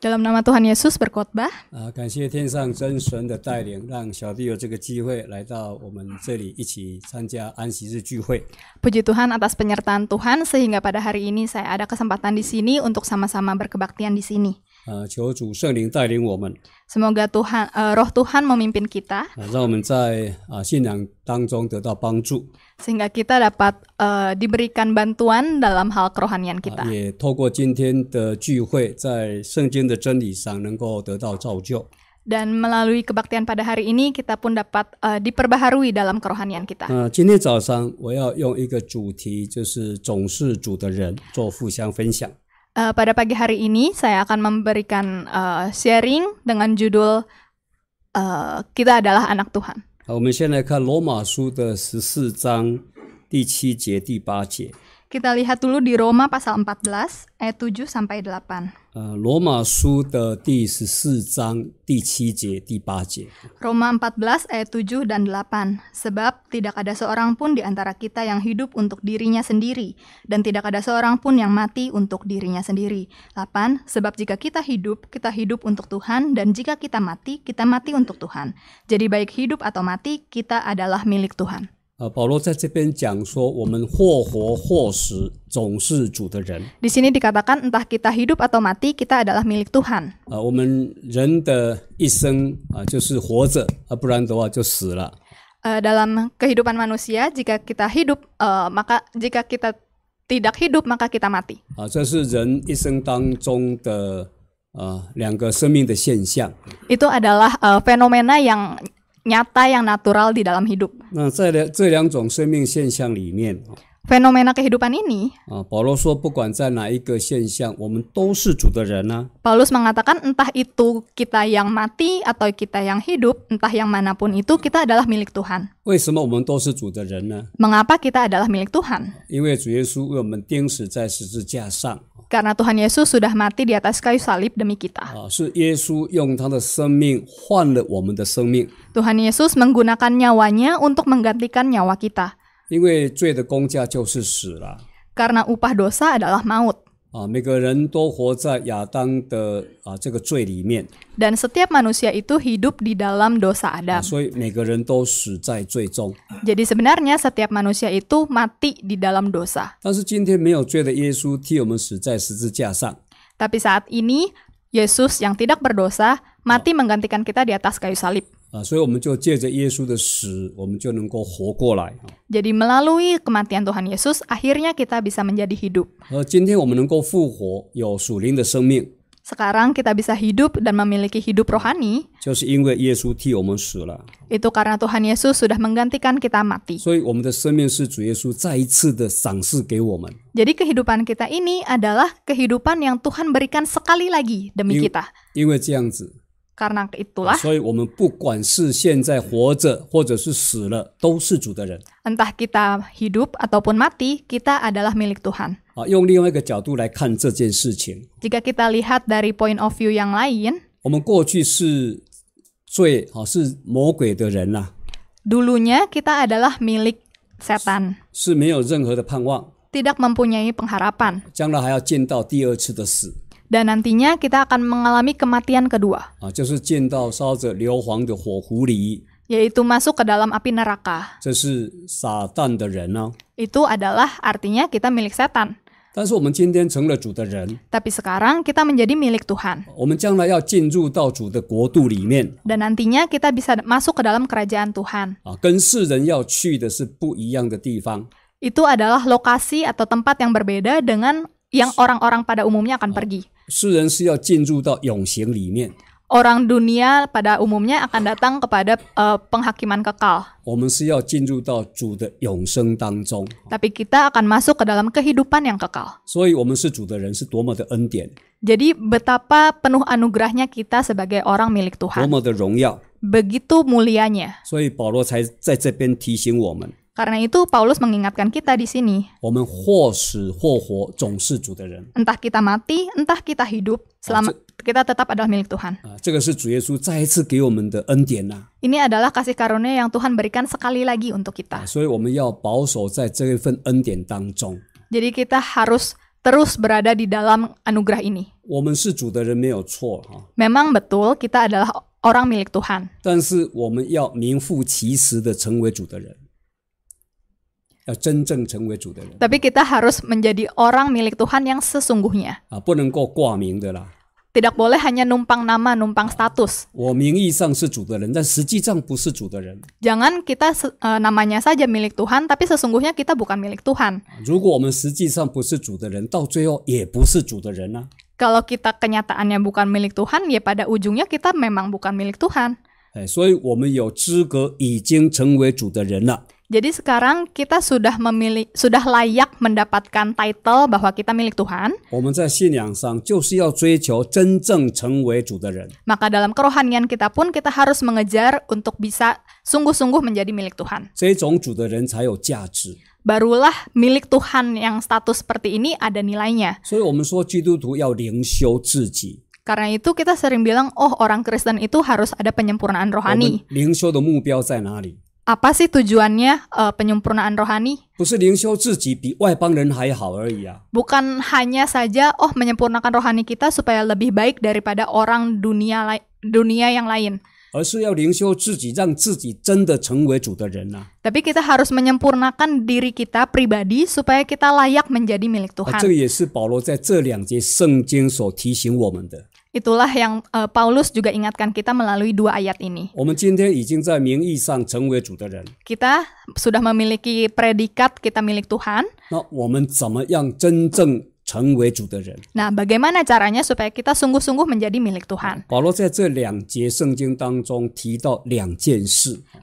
Dalam nama Tuhan Yesus berkhotbah. Tuhan atas penyertaan Tuhan sehingga pada hari ini saya ada kesempatan di sini untuk sama-sama berkebaktian di sini. Semoga Tuhan Roh Tuhan memimpin kita sehingga kita dapat uh, diberikan bantuan dalam hal kerohanian ah, kita. Dan melalui kebaktian pada hari ini kita pun dapat uh, diperbaharui dalam kerohanian kita. Uh, pada pagi hari ini saya akan memberikan uh, sharing dengan judul uh, kita adalah anak Tuhan. 好，我们先来看罗马书的十四章第七节、第八节。Kita lihat dulu di Roma pasal empat belas ayat tujuh sampai delapan. 呃，罗马书的第十四章第七节、第八节。Roma 14 ayat 7 dan 8. Sebab tidak ada seorang pun di antara kita yang hidup untuk dirinya sendiri dan tidak ada seorang pun yang mati untuk dirinya sendiri. 8. Sebab jika kita hidup, kita hidup untuk Tuhan dan jika kita mati, kita mati untuk Tuhan. Jadi baik hidup atau mati, kita adalah milik Tuhan. 呃，保罗在这边讲说，我们或活或死，总是主的人。Di sini dikatakan entah kita hidup atau mati, kita adalah milik Tuhan. dalam kehidupan manusia, jika kita hidup, uh, maka jika kita tidak hidup, maka kita mati. adalah fenomena yang 那这两这两种生命现象里面。fenomena kehidupan ini. Oh, Paulus mengatakan entah itu kita yang mati atau kita yang hidup, entah yang manapun itu kita adalah milik Tuhan. Mengapa kita adalah milik Tuhan? Karena Tuhan Yesus sudah mati di atas kayu salib demi kita. Tuhan Yesus menggunakan nyawanya untuk menggantikan nyawa kita. Karena upah dosa adalah maut. 啊，每个人都活在亚当的啊这个罪里面。Dan setiap manusia itu hidup di dalam dosa Adam. Jadi, sebenarnya setiap manusia itu mati di dalam dosa. 但是今天没有罪的耶稣替我们死在十字架上。Tapi saat ini Yesus yang tidak berdosa mati menggantikan kita di atas kayu salib. Jadi melalui kematian Tuhan Yesus, akhirnya kita bisa menjadi hidup. Sekarang kita bisa hidup dan memiliki hidup rohani. Itu karena Tuhan Yesus sudah menggantikan kita mati. Jadi kehidupan kita ini adalah kehidupan yang Tuhan berikan sekali lagi demi kita. Karena itulah, entah kita hidup ataupun mati, kita adalah milik Tuhan. Jika kita lihat dari point of view yang lain, Dulunya kita adalah milik setan. Tidak mempunyai pengharapan dan nantinya kita akan mengalami kematian kedua. Ah, yaitu masuk ke dalam api neraka. Itu adalah artinya kita milik setan. Tapi sekarang kita menjadi milik Tuhan. Dan nantinya kita bisa masuk ke dalam kerajaan Tuhan. Itu adalah lokasi atau tempat yang berbeda dengan yang orang-orang pada umumnya akan pergi. Orang dunia pada umumnya akan datang kepada uh, penghakiman kekal. Tapi kita akan masuk ke dalam kehidupan yang kekal. Jadi betapa penuh anugerahnya kita sebagai orang milik Tuhan. Begitu mulianya. Karena itu Paulus mengingatkan kita di sini. Entah kita mati, entah kita hidup, selama kita tetap adalah milik Tuhan. Ini adalah kasih karunia yang Tuhan berikan sekali lagi untuk kita. Jadi kita harus terus berada di dalam anugerah ini. Memang betul kita adalah orang milik Tuhan. Tapi kita harus menjadi orang milik Tuhan yang sesungguhnya. tidak boleh hanya numpang nama, numpang status. Jangan kita e, namanya saja milik Tuhan, tapi sesungguhnya kita bukan milik Tuhan. Kalau kita kenyataannya bukan milik Tuhan, ya pada ujungnya kita memang bukan milik Tuhan. 哎，所以我们有资格已经成为主的人了。jadi sekarang kita sudah memilih sudah layak mendapatkan title bahwa kita milik Tuhan. Maka dalam kerohanian kita pun kita harus mengejar untuk bisa sungguh-sungguh menjadi milik Tuhan. Barulah milik Tuhan yang status seperti ini ada nilainya. Karena itu kita sering bilang, oh orang Kristen itu harus ada penyempurnaan rohani apa sih tujuannya uh, penyempurnaan rohani? Bukan hanya saja oh menyempurnakan rohani kita supaya lebih baik daripada orang dunia dunia yang lain. Tapi kita harus menyempurnakan diri kita pribadi supaya kita layak menjadi milik Tuhan. 啊, Itulah yang uh, Paulus juga ingatkan kita melalui dua ayat ini. Kita sudah memiliki predikat kita milik Tuhan. Nah, bagaimana caranya supaya kita sungguh-sungguh menjadi milik Tuhan?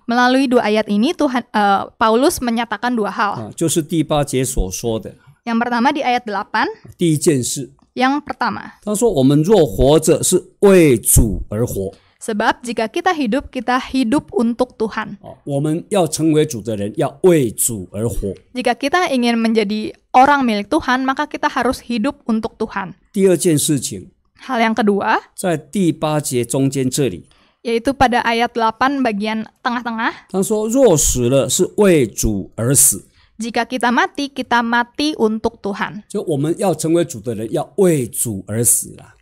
Melalui dua ayat ini Tuhan uh, Paulus menyatakan dua hal. Yang pertama di ayat 8. 第一件事 yang pertama, Sebab jika kita hidup, kita hidup untuk Tuhan. Oh, jika kita ingin menjadi orang milik Tuhan, maka kita harus hidup untuk Tuhan. Hal yang kedua, yaitu pada ayat 8 bagian tengah-tengah, jika kita mati, kita mati untuk Tuhan.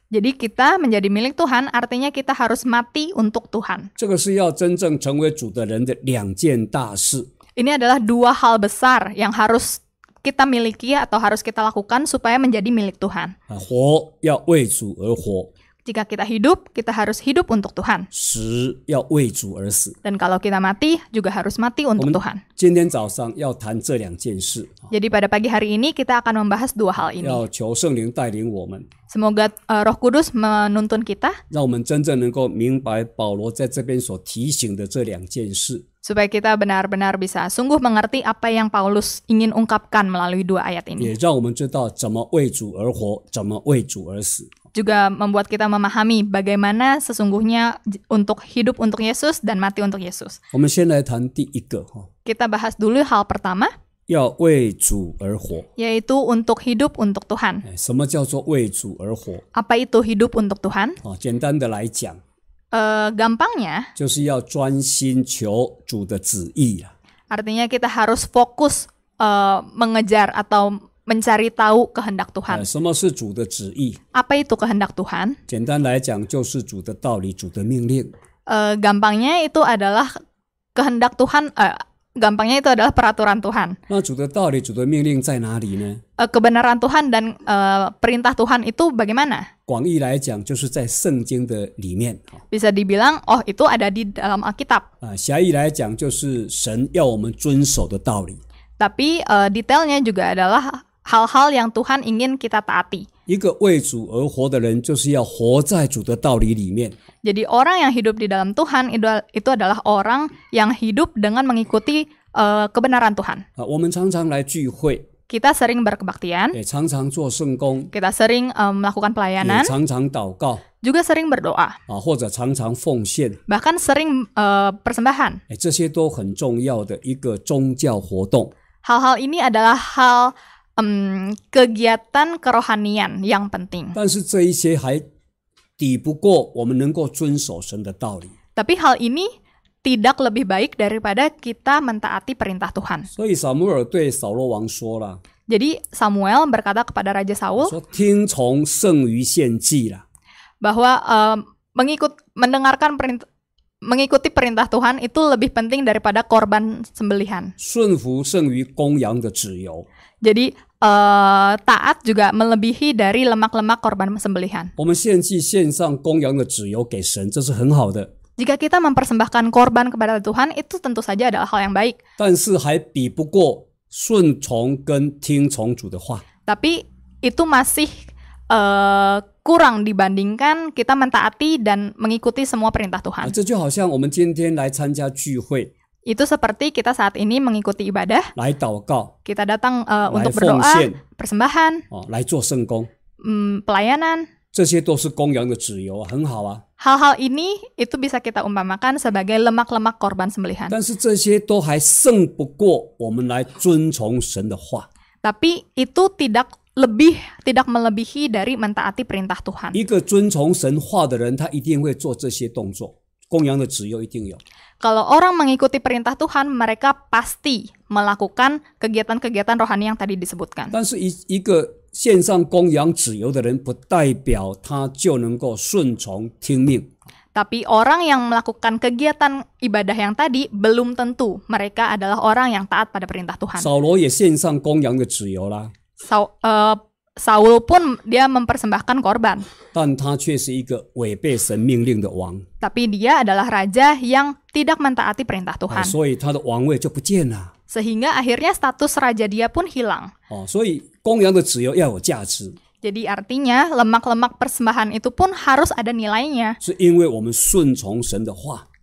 Jadi kita menjadi milik Tuhan artinya kita harus mati untuk Tuhan. Ini adalah dua hal besar yang harus kita miliki atau harus kita lakukan supaya menjadi milik Tuhan. Jika kita hidup, kita harus hidup untuk Tuhan. Dan kalau kita mati, juga harus mati untuk Tuhan. Jadi pada pagi hari ini kita akan membahas dua hal ini. Semoga uh, eh, Roh Kudus menuntun kita. Supaya kita benar-benar bisa sungguh mengerti apa yang Paulus ingin ungkapkan melalui dua ayat ini juga membuat kita memahami bagaimana sesungguhnya untuk hidup untuk Yesus dan mati untuk Yesus. Kita bahas dulu hal pertama. Yaitu untuk hidup untuk Tuhan. Apa itu hidup untuk Tuhan? gampangnya, Artinya kita harus fokus uh, mengejar atau mencari tahu kehendak Tuhan. Apa itu kehendak Tuhan? 简单来讲就是主的道理，主的命令。Uh, gampangnya itu adalah kehendak Tuhan. Uh, gampangnya itu adalah peraturan Tuhan. kebenaran Tuhan dan uh, perintah Tuhan itu bagaimana? Bisa dibilang, oh itu ada di dalam Alkitab. Uh, Tapi uh, detailnya juga adalah hal-hal yang Tuhan ingin kita taati. Jadi orang yang hidup di dalam Tuhan itu adalah orang yang hidup dengan mengikuti eh, kebenaran Tuhan. Ah, kita sering berkebaktian. Eh, kita sering um, melakukan pelayanan. Juga sering berdoa. Ah, Bahkan sering persembahan. Hal-hal ini adalah hal Kegiatan kerohanian yang penting. Tapi hal ini tidak lebih baik daripada kita mentaati perintah Tuhan. Jadi Samuel berkata kepada Raja Saul, Bahwa mengikut mendengarkan perintah mengikuti perintah Tuhan itu lebih penting daripada korban sembelihan. Jadi uh, taat juga melebihi dari lemak-lemak korban sembelihan. Jika kita mempersembahkan korban kepada Tuhan, itu tentu saja adalah hal yang baik. Tapi itu masih uh, kurang dibandingkan kita mentaati dan mengikuti semua perintah Tuhan. Itu seperti kita saat ini mengikuti ibadah. Kita datang uh, untuk berdoa, persembahan. Oh, mm, pelayanan. Hal-hal ini itu bisa kita umpamakan sebagai lemak-lemak korban sembelihan. Tapi itu tidak lebih tidak melebihi dari mentaati perintah Tuhan kalau orang mengikuti perintah Tuhan, mereka pasti melakukan kegiatan-kegiatan rohani yang tadi disebutkan. Tapi orang yang melakukan kegiatan ibadah yang tadi belum tentu mereka adalah orang yang taat pada perintah Tuhan. 扫罗也献上公羊的子由啦。扫呃。So, eh, Saul pun dia mempersembahkan korban. Tapi dia adalah raja yang tidak mentaati perintah Tuhan. Sehingga akhirnya status raja dia pun hilang. Jadi artinya lemak-lemak persembahan itu pun harus ada nilainya.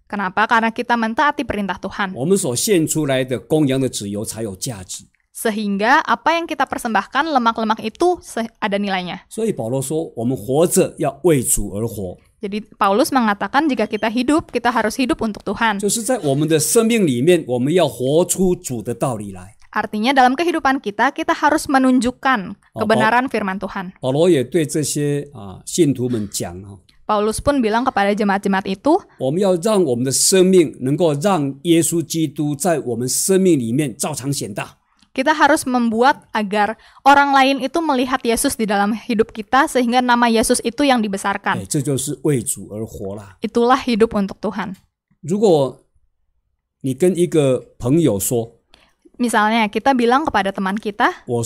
Kenapa? Karena kita mentaati perintah Tuhan. 我们所献出来的公羊的脂油才有价值。sehingga apa yang kita persembahkan lemak-lemak itu ada nilainya. Jadi Paulus mengatakan jika kita hidup, kita harus hidup untuk Tuhan. Artinya dalam kehidupan kita, kita harus menunjukkan kebenaran firman Tuhan. Paulus pun bilang kepada jemaat-jemaat itu, kita harus Tuhan. Kita harus membuat agar orang lain itu melihat Yesus di dalam hidup kita sehingga nama Yesus itu yang dibesarkan. Itulah hidup untuk Tuhan. Misalnya kita bilang kepada teman kita, Oh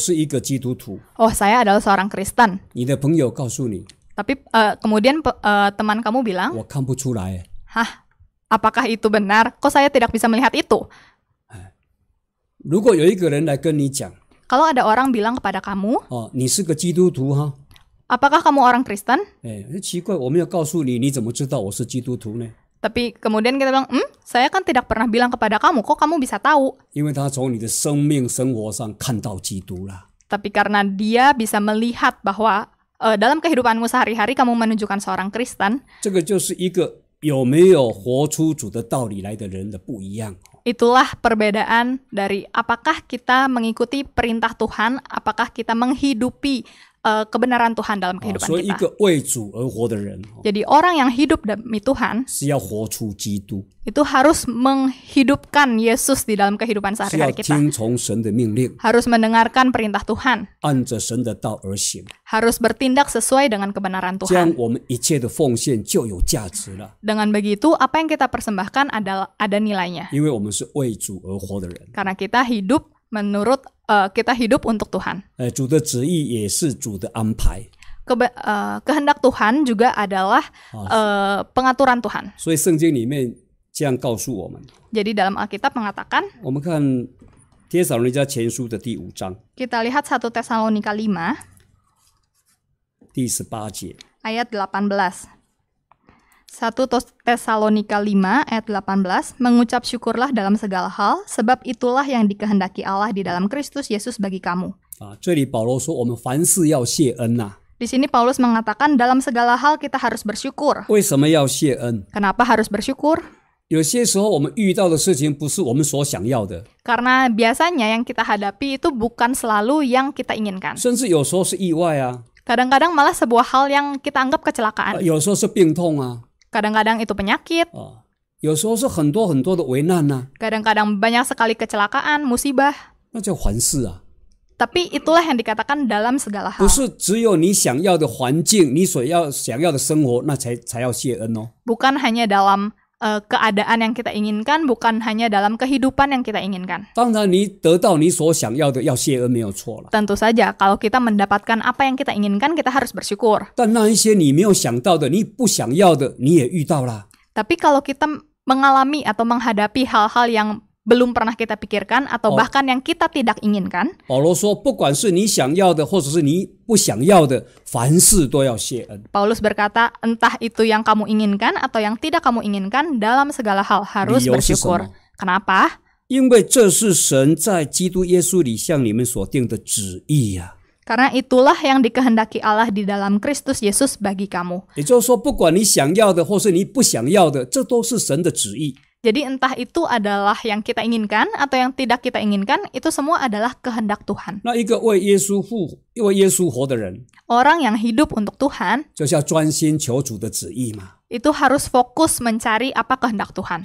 saya adalah seorang Kristen," Tapi uh, eh, kemudian uh, teman kamu bilang, Hah, apakah itu benar? Kok saya tidak bisa melihat itu? 如果有一个人来跟你讲，kalau ada orang bilang kepada kamu, 哦，你是个基督徒哈。Apakah kamu orang Kristen? Eh, 奇怪，我没有告诉你，你怎么知道我是基督徒呢？Tapi kemudian kita bilang, hmm, saya kan tidak pernah bilang kepada kamu, kok kamu bisa tahu? Tapi karena dia bisa melihat bahwa uh, dalam kehidupanmu sehari-hari kamu menunjukkan seorang Kristen. Itulah perbedaan dari apakah kita mengikuti perintah Tuhan, apakah kita menghidupi uh, kebenaran Tuhan dalam ah, kehidupan oh, kita. Jadi orang yang hidup demi Tuhan itu harus menghidupkan Yesus di dalam kehidupan sehari-hari kita. Harus mendengarkan perintah Tuhan. Harus bertindak sesuai dengan kebenaran Tuhan. Dengan begitu, apa yang kita persembahkan adalah ada nilainya. Karena kita hidup menurut uh, kita hidup untuk Tuhan. Uh, 主的旨意也是主的安排。Keba uh, eh, kehendak Tuhan juga adalah uh, pengaturan Tuhan. Jadi dalam Alkitab mengatakan. Kita lihat 1 Tesalonika 5 ayat 18. 1 Tesalonika 5 ayat 18 mengucap syukurlah dalam segala hal sebab itulah yang dikehendaki Allah di dalam Kristus Yesus bagi kamu. Ah, sini Paulus mengatakan dalam segala hal kita harus bersyukur. Kenapa harus bersyukur? Karena biasanya yang kita hadapi itu bukan selalu yang kita inginkan. kadang kadang malah sebuah hal yang kita anggap kecelakaan. 有时候是病痛啊。Kadang-kadang itu penyakit. Ah. Oh. kadang banyak sekali kecelakaan, musibah. Tapi itulah yang dikatakan dalam segala hal. bukan hanya dalam Eh, keadaan yang kita inginkan bukan hanya dalam kehidupan yang kita inginkan. Tentu saja, kalau kita mendapatkan apa yang kita inginkan, kita harus bersyukur. Tapi kalau kita mengalami atau menghadapi hal-hal yang belum pernah kita pikirkan atau oh. bahkan yang kita tidak inginkan. Paulus Paulus berkata, entah itu yang kamu inginkan atau yang tidak kamu inginkan dalam segala hal harus bersyukur. Kenapa? 因为这是神在基督耶稣里向你们所定的旨意呀、啊。karena itulah yang dikehendaki Allah di dalam Kristus Yesus bagi kamu. 也就是说，不管你想要的或是你不想要的，这都是神的旨意。jadi entah itu adalah yang kita inginkan atau yang tidak kita inginkan, itu semua adalah kehendak Tuhan. Orang yang hidup untuk Tuhan, itu harus fokus mencari apa kehendak Tuhan.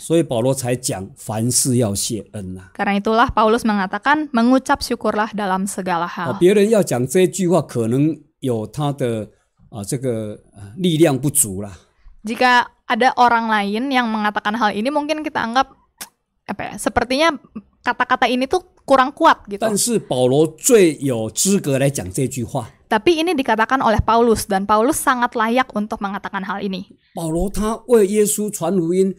Karena itulah Paulus mengatakan, mengucap syukurlah dalam segala hal. 别人要讲这句话，可能有他的啊这个力量不足啦。jika ada orang lain yang mengatakan hal ini mungkin kita anggap apa ya sepertinya kata-kata ini tuh kurang kuat gitu. Tapi ini dikatakan oleh Paulus dan Paulus sangat layak untuk mengatakan hal ini. Paulus, 保罗他为耶稣传福音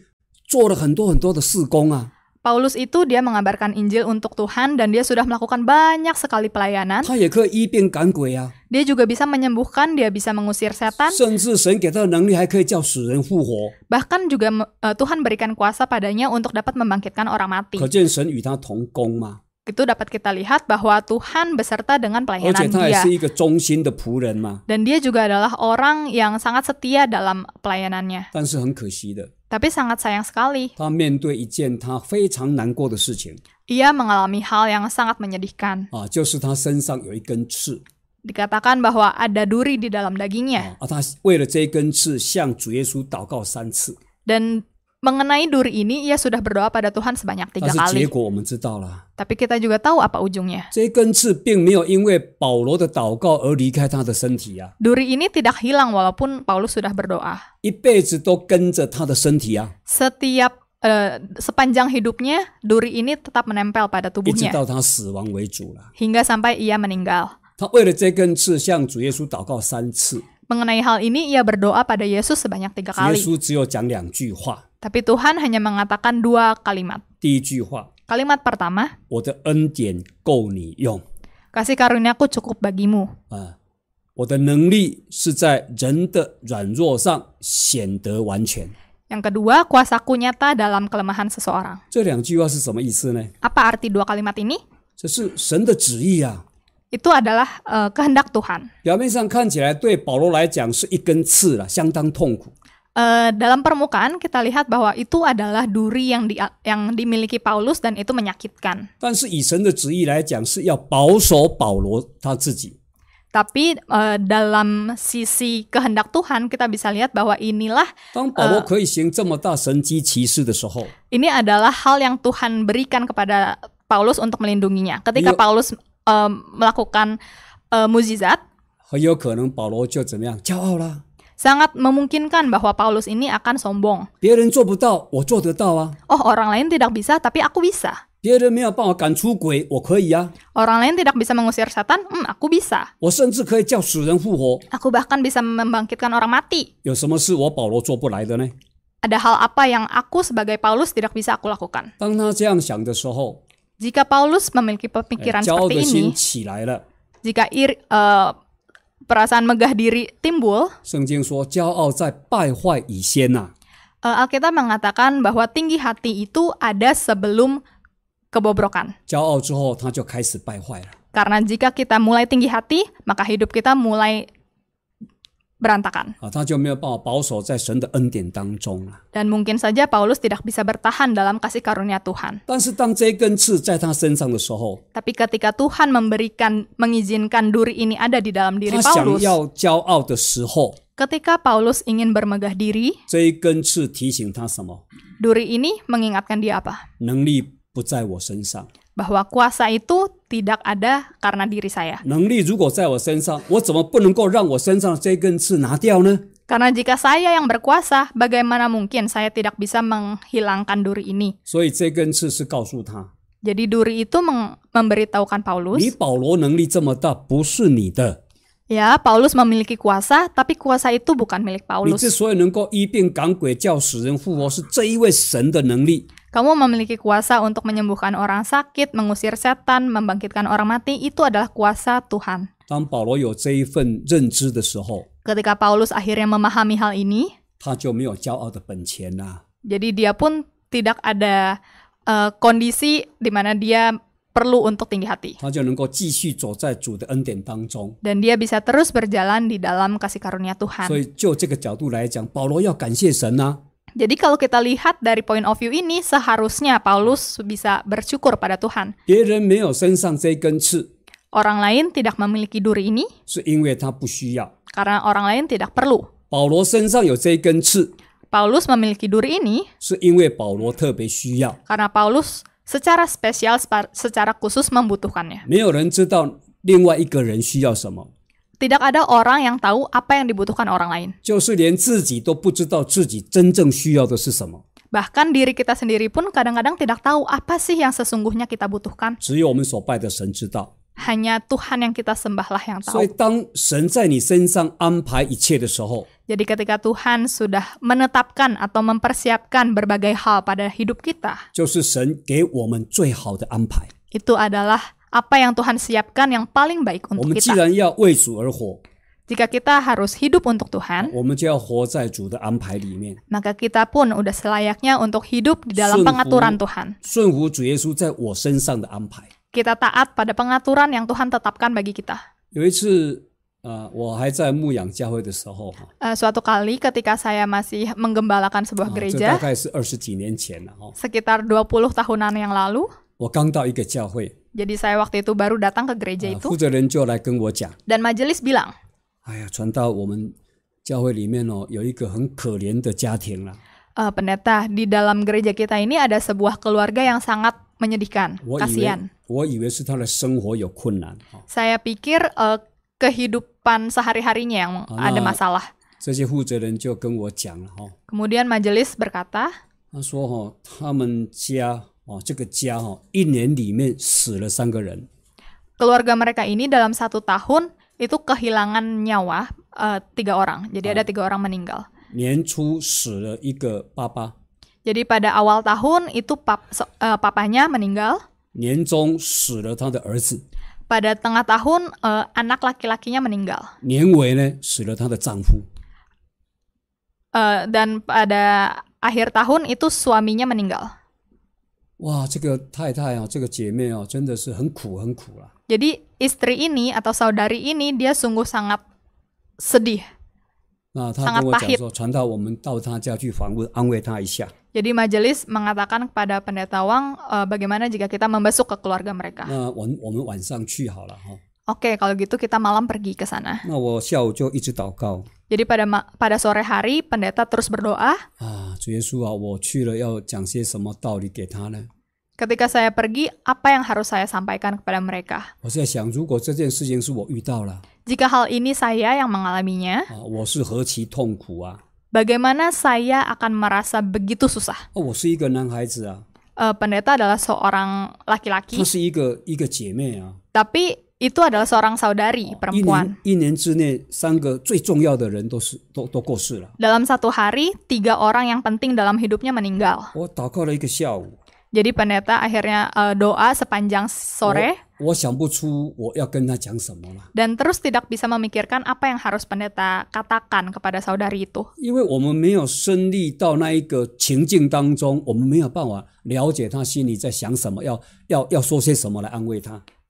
做了很多很多的事工啊。Paulus itu dia mengabarkan Injil untuk Tuhan dan dia sudah melakukan banyak sekali pelayanan. Dia juga bisa menyembuhkan, dia bisa mengusir setan. Bahkan juga uh, Tuhan berikan kuasa padanya untuk dapat membangkitkan orang mati. Itu dapat kita lihat bahwa Tuhan beserta dengan pelayanan dia. Dan dia juga adalah orang yang sangat setia dalam pelayanannya. Tapi sangat sayang sekali. Ia mengalami hal yang sangat menyedihkan. Ah, Dikatakan bahwa ada duri di dalam dagingnya. Ah, dan mengenai duri ini ia sudah berdoa pada Tuhan sebanyak tiga kali. Tapi kita juga tahu apa ujungnya. Duri ini tidak hilang walaupun Paulus sudah berdoa. Setiap uh, eh, sepanjang hidupnya duri ini tetap menempel pada tubuhnya. Hingga sampai ia meninggal. mengenai hal ini ia berdoa pada Yesus sebanyak tiga kali. Tapi Tuhan hanya mengatakan dua kalimat. Kalimat pertama, kasih karuniaku cukup bagimu. Yang kedua, kuasaku nyata dalam kelemahan seseorang. Apa arti dua kalimat ini? Itu adalah uh, kehendak Tuhan. 表面上看起来对保罗来讲是一根刺了，相当痛苦。Eh, dalam permukaan kita lihat bahwa itu adalah duri yang di, yang dimiliki Paulus dan itu menyakitkan. Tapi uh, eh, dalam sisi kehendak Tuhan kita bisa lihat bahwa inilah uh, ini adalah hal yang Tuhan berikan kepada Paulus untuk melindunginya. Ketika Paulus uh, melakukan uh, mujizat, 很有可能保罗就怎么样骄傲了。sangat memungkinkan bahwa Paulus ini akan sombong. Oh, orang lain tidak bisa, tapi aku bisa. Orang lain tidak bisa mengusir setan, hmm, aku bisa. Aku bahkan bisa membangkitkan orang mati. Ada hal apa yang aku sebagai Paulus tidak bisa aku lakukan? Jika Paulus memiliki pemikiran seperti ini, jika ir, uh, perasaan megah diri timbul, Uh, Alkitab mengatakan bahwa tinggi hati itu ada sebelum kebobrokan. Karena jika kita mulai tinggi hati, maka hidup kita mulai berantakan. Dan mungkin saja Paulus tidak bisa bertahan dalam kasih karunia Tuhan. Tapi ketika Tuhan memberikan, mengizinkan duri ini ada di dalam diri Paulus, ketika Paulus ingin bermegah diri, duri ini mengingatkan dia apa? 能力不在我身上。bahwa kuasa itu tidak ada karena diri saya. Karena jika saya yang berkuasa, bagaimana mungkin saya tidak bisa menghilangkan duri ini? Jadi duri itu memberitahukan Paulus. Ya, Paulus memiliki kuasa, tapi kuasa itu bukan milik Paulus. Kamu memiliki kuasa untuk menyembuhkan orang sakit, mengusir setan, membangkitkan orang mati. Itu adalah kuasa Tuhan. Ketika Paulus akhirnya memahami hal ini, jadi dia pun tidak ada uh, kondisi di mana dia perlu untuk tinggi hati. Dan dia bisa terus berjalan di dalam kasih karunia Tuhan. Jadi kalau kita lihat dari point of view ini, seharusnya Paulus bisa bersyukur pada Tuhan. Orang lain tidak memiliki duri ini karena orang lain tidak perlu. Paulus memiliki duri ini karena Paulus secara spesial, secara khusus membutuhkannya tidak ada orang yang tahu apa yang dibutuhkan orang lain. Bahkan diri kita sendiri pun kadang-kadang tidak tahu apa sih yang sesungguhnya kita butuhkan. Hanya Tuhan yang kita sembahlah yang tahu. Jadi ketika Tuhan sudah menetapkan atau mempersiapkan berbagai hal pada hidup kita, itu adalah apa yang Tuhan siapkan yang paling baik untuk kita. Jika kita harus hidup untuk Tuhan, maka kita pun sudah selayaknya untuk hidup di dalam pengaturan Tuhan. Kita taat pada pengaturan yang Tuhan tetapkan bagi kita. uh, suatu kali ketika saya masih menggembalakan sebuah gereja, gereja，大概是二十几年前了，哈，sekitar 20 tahunan yang lalu. Jadi saya waktu itu baru datang ke gereja ah, itu. Dan majelis bilang, Uh, pendeta, di dalam gereja kita ini ada sebuah keluarga yang sangat menyedihkan. Kasihan. Saya pikir uh, kehidupan sehari-harinya yang ah, ada masalah. Kemudian majelis berkata, keluarga mereka ini dalam satu tahun itu kehilangan nyawa eh, tiga orang. Jadi ada oh. tiga orang meninggal. 年初死了一个爸爸。Jadi pada awal tahun itu pap, uh, papanya meninggal. 年中死了他的儿子。Pada tengah tahun eh, anak laki-lakinya meninggal. dan pada akhir tahun itu suaminya meninggal. 哇，这个太太啊，这个姐妹啊，真的是很苦很苦啦、啊。Jadi istri ini atau saudari ini dia sungguh sangat sedih. sangat pahit. Jadi majelis mengatakan kepada pendeta Wang eh, bagaimana jika kita membesuk ke keluarga mereka. Nah, Oke, kalau gitu kita malam pergi ke sana. Nah, jadi pada pada sore hari pendeta terus berdoa. Ah, Ketika saya pergi, apa yang harus saya sampaikan kepada mereka? Jika hal ini saya yang mengalaminya, bagaimana saya akan merasa begitu susah? uh, pendeta adalah seorang laki-laki. Tapi itu adalah seorang saudari oh, perempuan. Dalam satu hari, tiga orang yang penting dalam hidupnya meninggal. Oh, Jadi pendeta akhirnya uh, doa sepanjang sore. Oh, Dan terus tidak bisa memikirkan apa yang harus pendeta katakan kepada saudari itu.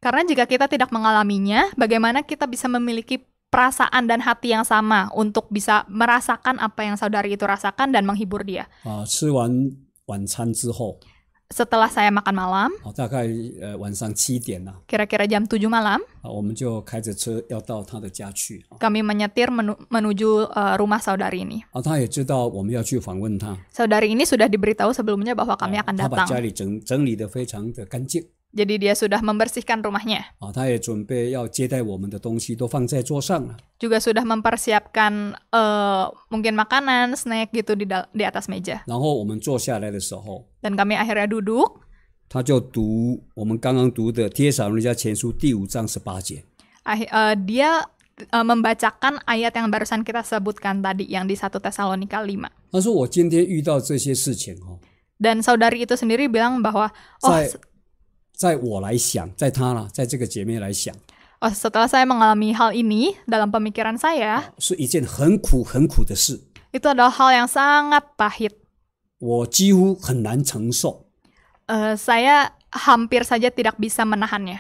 Karena jika kita tidak mengalaminya, bagaimana kita bisa memiliki perasaan dan hati yang sama untuk bisa merasakan apa yang saudari itu rasakan dan menghibur dia. Uh, setelah saya makan malam, kira kira jam 7 malam, Kami menyetir menuju eh, rumah saudari ini. Saudari Saudari ini sudah diberitahu sebelumnya bahwa kami akan datang. Jadi dia sudah membersihkan rumahnya. Oh, Juga sudah mempersiapkan uh, mungkin makanan, snack gitu di, di atas meja. Dan kami akhirnya duduk. Dia uh, membacakan ayat yang barusan kita sebutkan tadi yang di satu Tesalonika 5. Dan saudari itu sendiri bilang bahwa oh setelah saya mengalami hal ini dalam pemikiran saya, itu adalah hal yang sangat pahit. Saya hampir saja tidak bisa menahannya.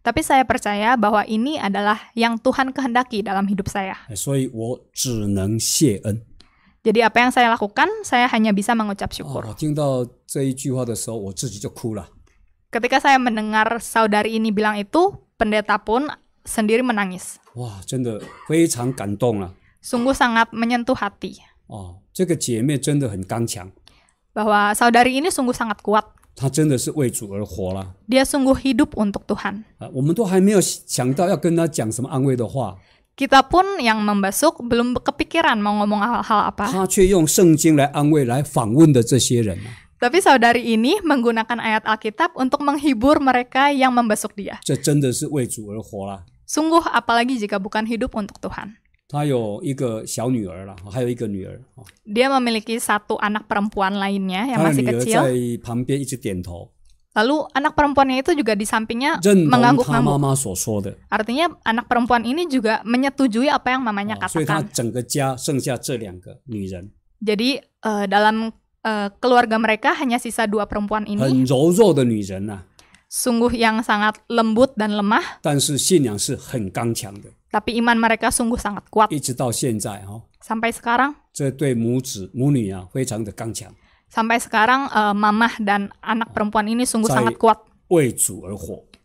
Tapi saya percaya bahwa ini adalah yang Tuhan kehendaki dalam hidup saya. Jadi apa yang saya lakukan, saya hanya bisa mengucap syukur. Oh, Ketika saya mendengar saudari ini bilang itu, pendeta pun sendiri menangis. Wah, Sungguh sangat menyentuh hati. Oh, Bahwa saudari ini sungguh sangat kuat. Dia sungguh hidup untuk Tuhan. Uh, kita pun yang membesuk belum kepikiran mau ngomong hal-hal apa. Tapi saudari ini menggunakan ayat Alkitab untuk menghibur mereka yang membesuk dia. Sungguh apalagi jika bukan hidup untuk Tuhan. Er er. Dia memiliki satu anak perempuan lainnya yang masih kecil. Lalu anak perempuannya itu juga di sampingnya mengangguk-ngangguk. Artinya anak perempuan ini juga menyetujui apa yang mamanya oh, katakan. Jadi uh, dalam uh, keluarga mereka hanya sisa dua perempuan ini. Sungguh yang sangat lembut dan lemah. Tapi iman mereka sungguh sangat kuat. Sampai sekarang. 这对母子母女啊，非常的刚强。Sampai sekarang uh, mamah dan anak ah, perempuan ini sungguh sangat kuat.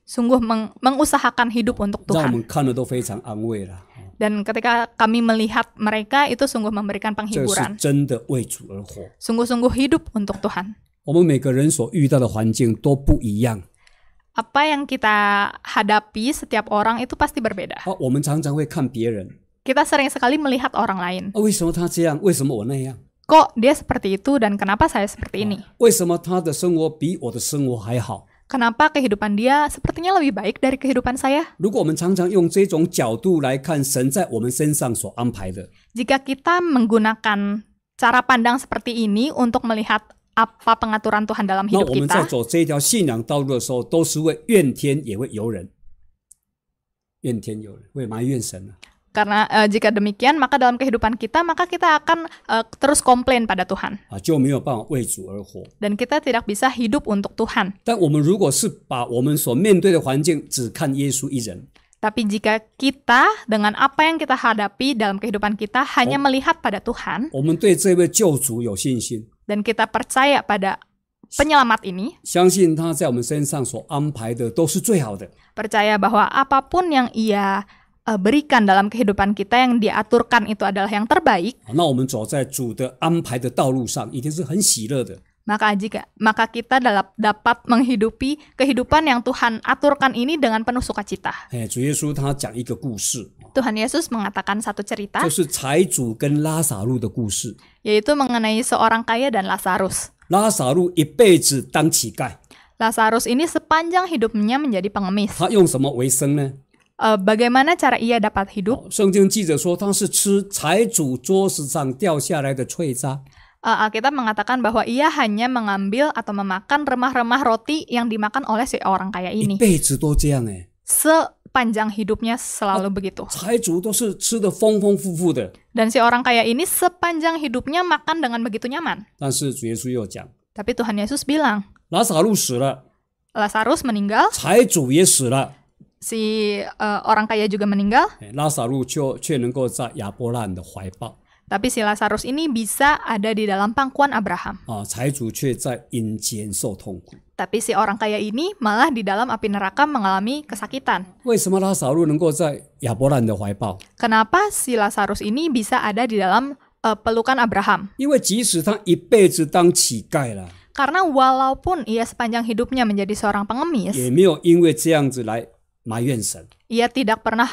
Sungguh meng mengusahakan hidup untuk Tuhan. Dan ketika kami melihat mereka itu sungguh memberikan penghiburan. Sungguh-sungguh hidup untuk Tuhan. Apa yang kita hadapi setiap orang itu pasti berbeda. Ah, kita sering sekali melihat orang lain kok dia seperti itu dan kenapa saya seperti ini? Kenapa kehidupan dia sepertinya lebih baik dari kehidupan saya? Jika kita menggunakan cara pandang seperti ini untuk melihat apa pengaturan Tuhan dalam hidup kita. Karena uh, jika demikian, maka dalam kehidupan kita, maka kita akan uh, terus komplain pada Tuhan. Dan kita tidak bisa hidup untuk Tuhan. Tapi jika kita dengan apa yang kita hadapi dalam kehidupan kita hanya oh. melihat pada Tuhan, dan kita percaya pada penyelamat ini. Percaya bahwa apapun yang ia uh, berikan dalam kehidupan kita yang diaturkan itu adalah yang terbaik. Maka jika maka kita dalam dapat menghidupi kehidupan yang Tuhan aturkan ini dengan penuh sukacita. Tuhan Yesus mengatakan satu cerita. Yaitu mengenai seorang kaya dan Lazarus. Lazarus ini sepanjang hidupnya menjadi pengemis. 他用什么为生呢? Bagaimana cara ia dapat hidup? hidup？圣经记者说，他是吃财主桌子上掉下来的碎渣。Uh, Alkitab mengatakan bahwa ia hanya mengambil atau memakan remah-remah roti yang dimakan oleh si orang kaya ini. Sepanjang hidupnya selalu begitu. Dan si orang kaya ini sepanjang hidupnya makan dengan begitu nyaman. Tapi Tuhan Yesus bilang, Lazarus meninggal, si uh, orang kaya juga meninggal. Eh, Tapi si Lazarus ini bisa ada di dalam pangkuan Abraham. Ah, Tapi si orang kaya ini malah di dalam api neraka mengalami kesakitan. Kenapa si Lazarus ini bisa ada di dalam uh, pelukan Abraham? Karena walaupun ia sepanjang hidupnya menjadi seorang pengemis, 埋怨神。ia tidak pernah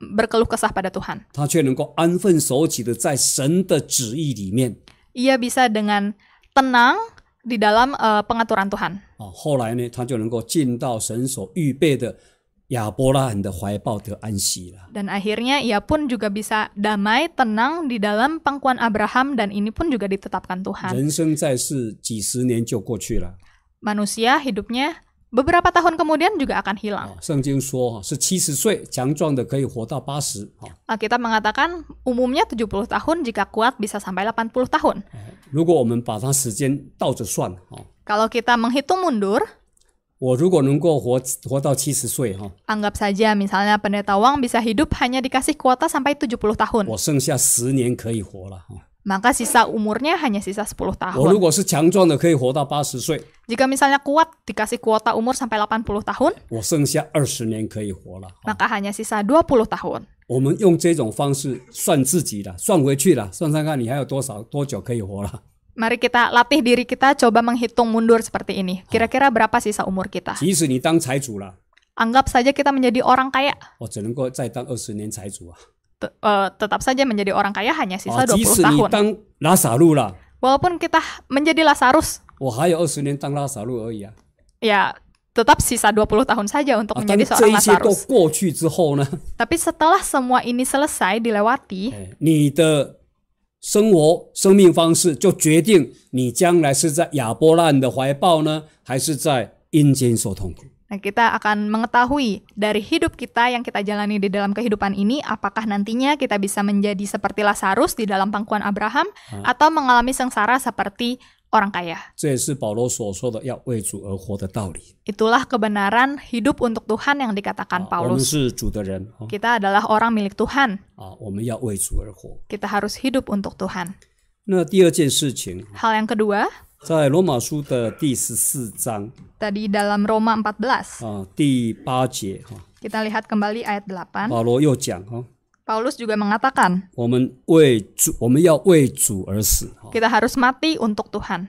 berkeluh kesah pada Tuhan. Dia bisa dengan tenang di dalam eh, pengaturan Tuhan. 啊，后来呢，他就能够进到神所预备的亚伯拉罕的怀抱得安息了。Dan akhirnya ia pun juga bisa damai, tenang di dalam pangkuan Abraham dan ini pun juga ditetapkan Tuhan. manusia hidupnya beberapa tahun kemudian juga akan hilang. Ah, kita mengatakan umumnya 70 tahun jika kuat bisa sampai 80 tahun. Eh，Kalau kita menghitung mundur, anggap saja misalnya pendeta Wang bisa hidup hanya dikasih kuota sampai 70 tahun. maka sisa umurnya hanya sisa 10 tahun. Jika misalnya kuat dikasih kuota umur sampai 80 tahun, maka hanya sisa 20 tahun. Mari kita latih diri kita coba menghitung mundur seperti ini. Kira-kira berapa sisa umur kita? Anggap saja kita menjadi orang kaya. Eh, tetap saja menjadi orang kaya hanya sisa 20 tahun. Walaupun kita menjadi Lazarus, 我还有二十年当拉萨路而已啊。Ya, tetap sisa 20 tahun saja untuk ah, menjadi seorang Lazarus. Tapi setelah semua ini selesai dilewati, eh, kita akan mengetahui dari hidup kita yang kita jalani di dalam kehidupan ini, apakah nantinya kita bisa menjadi seperti Lazarus di dalam pangkuan Abraham, ah. atau mengalami sengsara seperti orang kaya. Itulah kebenaran hidup untuk Tuhan yang dikatakan Paulus. Kita adalah orang milik Tuhan. Kita harus hidup untuk Tuhan. Hal yang kedua, tadi dalam Roma 14, kita lihat kembali ayat 8. Paulus juga mengatakan, Kita harus mati untuk Tuhan.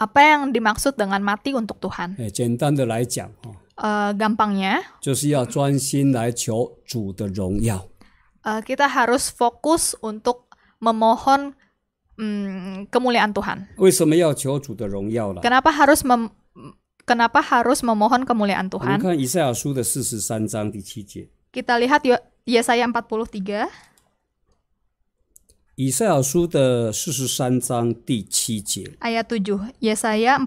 Apa yang dimaksud dengan mati untuk Tuhan? gampangnya, kita harus fokus untuk memohon um, kemuliaan Tuhan. Kenapa harus mem kenapa harus memohon kemuliaan Tuhan? Kita lihat Yesaya 43. Yesaya 43ayat 7. Yesaya 43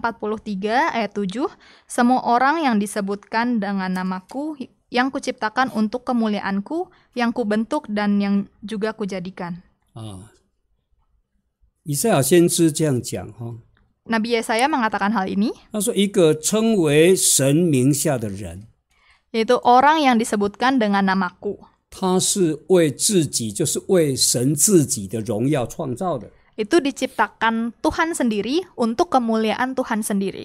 ayat 7. Semua orang yang disebutkan dengan namaku yang kuciptakan untuk kemuliaanku, yang kubentuk dan yang juga kujadikan. Ah. Nabi Yesaya mengatakan hal ini. 他说一个称为神名下的人。yaitu orang yang disebutkan dengan namaku. Itu diciptakan Tuhan sendiri untuk kemuliaan Tuhan sendiri.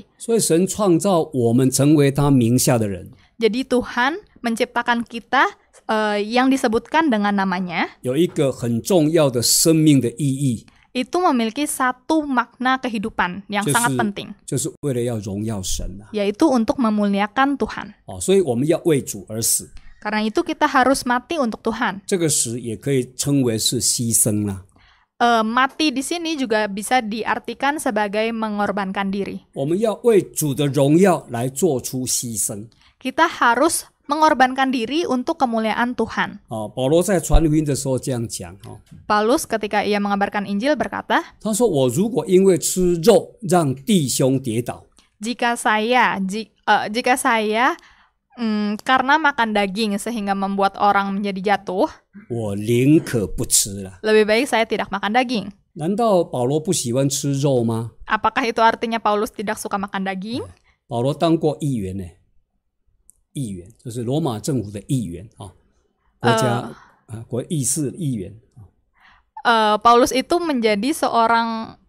Jadi Tuhan menciptakan kita uh, yang disebutkan dengan namanya. 有一个很重要的生命的意义。itu memiliki satu makna kehidupan yang sangat penting. Yaitu untuk memuliakan Tuhan. Oh, Karena itu kita harus mati untuk Tuhan. Uh, mati di sini juga bisa diartikan sebagai mengorbankan diri. Kita harus mengorbankan diri untuk kemuliaan Tuhan. Oh, Paulus ketika ia mengabarkan Injil berkata, eh, Jika saya jika, uh, jika saya um, mm, karena makan daging sehingga membuat orang menjadi jatuh, lebih baik saya tidak makan daging. Apakah itu artinya Paulus tidak suka makan daging? 保罗当过议员呢。议员，就是罗马政府的议员啊，国家呃、啊国议事议员呃，Paulus itu menjadi seorang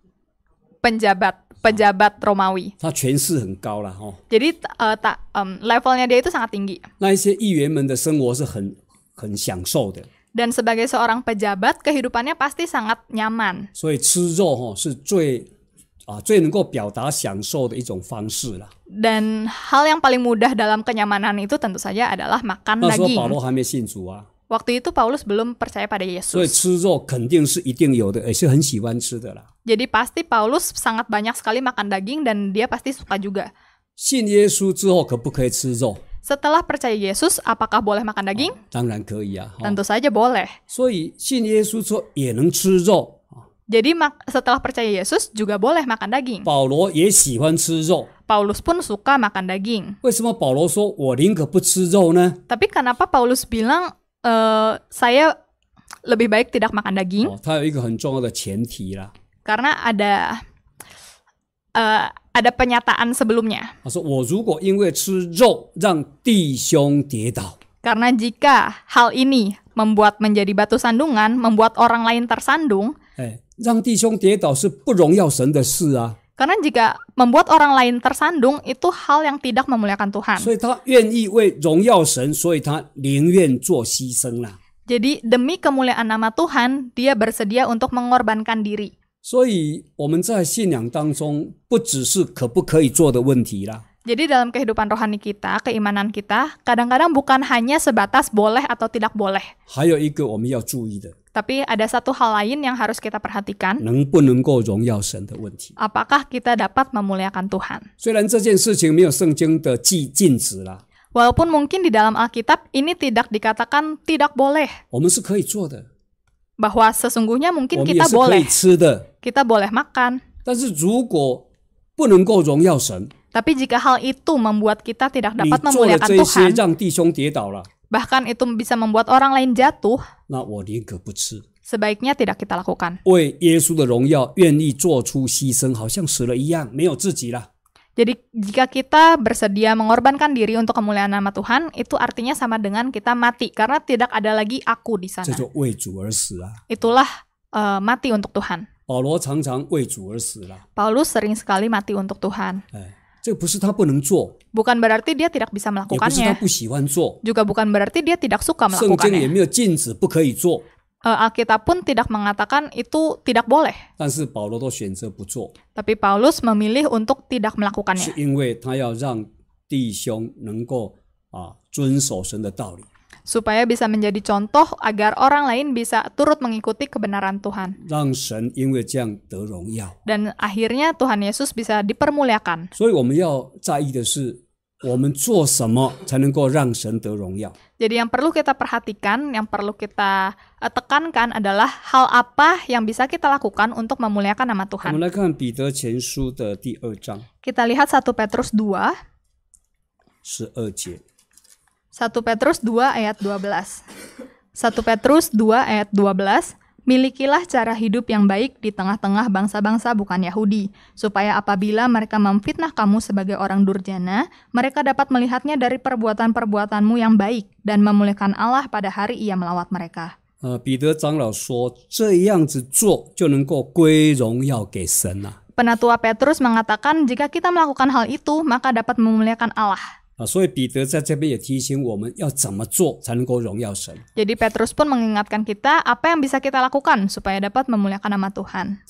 penjabat penjabat Romawi. 他权势很高了哈、哦。Jadi uh, e, tak um, levelnya dia itu sangat tinggi. 那一些议员们的生活是很很享受的。Dan sebagai seorang pejabat kehidupannya pasti sangat nyaman. 所以吃肉哈、哦、是最啊最能够表达享受的一种方式了。Dan hal yang paling mudah dalam kenyamanan itu tentu saja adalah makan daging. itu Paulus belum percaya pada Yesus. Jadi pasti Paulus sangat banyak sekali makan daging dan dia pasti suka juga. Setelah percaya Yesus, apakah boleh makan daging? Tentu saja boleh. 所以信耶稣之后也能吃肉。jadi setelah percaya Yesus juga boleh makan daging. Paulus pun suka makan daging. Tapi kenapa Paulus bilang uh, saya lebih baik tidak makan daging? Karena ada uh, ada penyataan sebelumnya. Karena jika hal ini membuat menjadi batu sandungan, membuat orang lain tersandung. Eh，让弟兄跌倒是不荣耀神的事啊。Karena jika membuat orang lain tersandung itu hal yang tidak memuliakan Tuhan. Jadi demi kemuliaan nama Tuhan, dia bersedia untuk mengorbankan diri. Jadi dalam kehidupan rohani kita, keimanan kita, kadang-kadang bukan hanya sebatas boleh atau tidak boleh. Tapi ada satu hal lain yang harus kita perhatikan. Apakah kita dapat memuliakan Tuhan? Walaupun mungkin di dalam Alkitab ini tidak dikatakan tidak boleh. Bahwa sesungguhnya mungkin kita boleh. Kita boleh makan. Tapi jika hal itu membuat kita tidak dapat memuliakan Tuhan, bahkan itu bisa membuat orang lain jatuh, sebaiknya tidak kita lakukan. Jadi jika kita bersedia mengorbankan diri untuk kemuliaan nama Tuhan, itu artinya sama dengan kita mati karena tidak ada lagi aku di sana. Itulah uh, e, mati untuk Tuhan. Paulus sering sekali mati untuk Tuhan. Eh. 这不是他不能做，bukan berarti dia tidak bisa melakukannya. Juga bukan berarti dia tidak suka 圣经也 melakukannya. 没有禁止不可以做，Eh, Alkitab pun tidak mengatakan itu tidak boleh, Tapi Paulus memilih untuk tidak 是 melakukannya 因为他要让弟兄能够啊遵守神的道理。supaya bisa menjadi contoh agar orang lain bisa turut mengikuti kebenaran Tuhan. Dan akhirnya Tuhan Yesus bisa dipermuliakan. Jadi yang perlu kita perhatikan, yang perlu kita eh, tekankan adalah hal apa yang bisa kita lakukan untuk memuliakan nama Tuhan. Kita lihat 1 Petrus 2 12 1 Petrus 2 ayat 12. 1 Petrus 2 ayat 12, Milikilah cara hidup yang baik di tengah-tengah bangsa-bangsa bukan Yahudi, supaya apabila mereka memfitnah kamu sebagai orang durjana, mereka dapat melihatnya dari perbuatan-perbuatanmu yang baik dan memulihkan Allah pada hari ia melawat mereka. Uh, Penatua Petrus mengatakan jika kita melakukan hal itu maka dapat memuliakan Allah. 啊，所以彼得在这边也提醒我们要怎么做才能够荣耀神。Jadi Petrus pun mengingatkan kita apa yang bisa kita lakukan supaya dapat memuliakan nama Tuhan.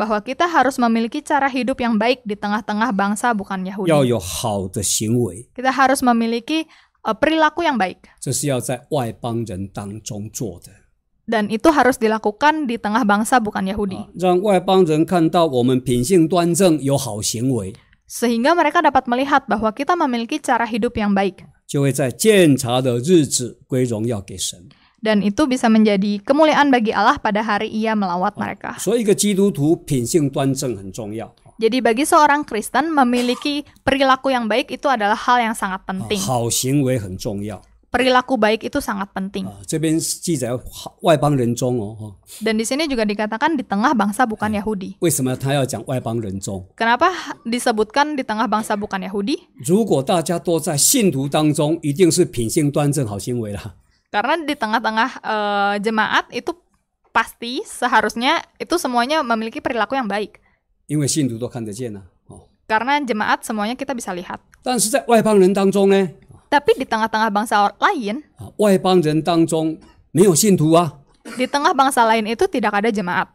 bahwa kita harus memiliki cara hidup yang baik di tengah-tengah bangsa bukan Yahudi. Kita harus memiliki eh, perilaku yang baik dan itu harus dilakukan di tengah bangsa bukan Yahudi. Ah, Sehingga mereka dapat melihat bahwa kita memiliki cara hidup yang baik. Dan itu bisa menjadi kemuliaan bagi Allah pada hari ia melawat mereka. Jadi bagi seorang Kristen memiliki perilaku yang baik itu adalah hal yang sangat penting perilaku baik itu sangat penting. Dan di sini juga dikatakan di tengah bangsa bukan Yahudi. Kenapa disebutkan di tengah bangsa bukan Yahudi? Karena di tengah-tengah uh, jemaat itu pasti seharusnya itu semuanya memiliki perilaku yang baik. Karena jemaat semuanya kita bisa lihat. 但是在外邦人当中呢？tapi di tengah-tengah bangsa lain, di tengah bangsa lain itu tidak ada jemaat.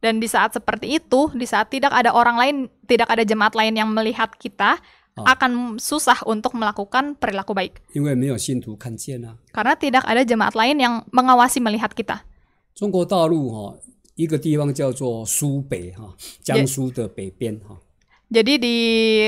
Dan di saat seperti itu, di saat tidak ada orang lain, tidak ada jemaat lain yang melihat kita, ah. akan susah untuk melakukan perilaku baik. Karena tidak ada jemaat lain yang mengawasi melihat kita. 中国大陆哈，一个地方叫做苏北哈，江苏的北边哈。jadi di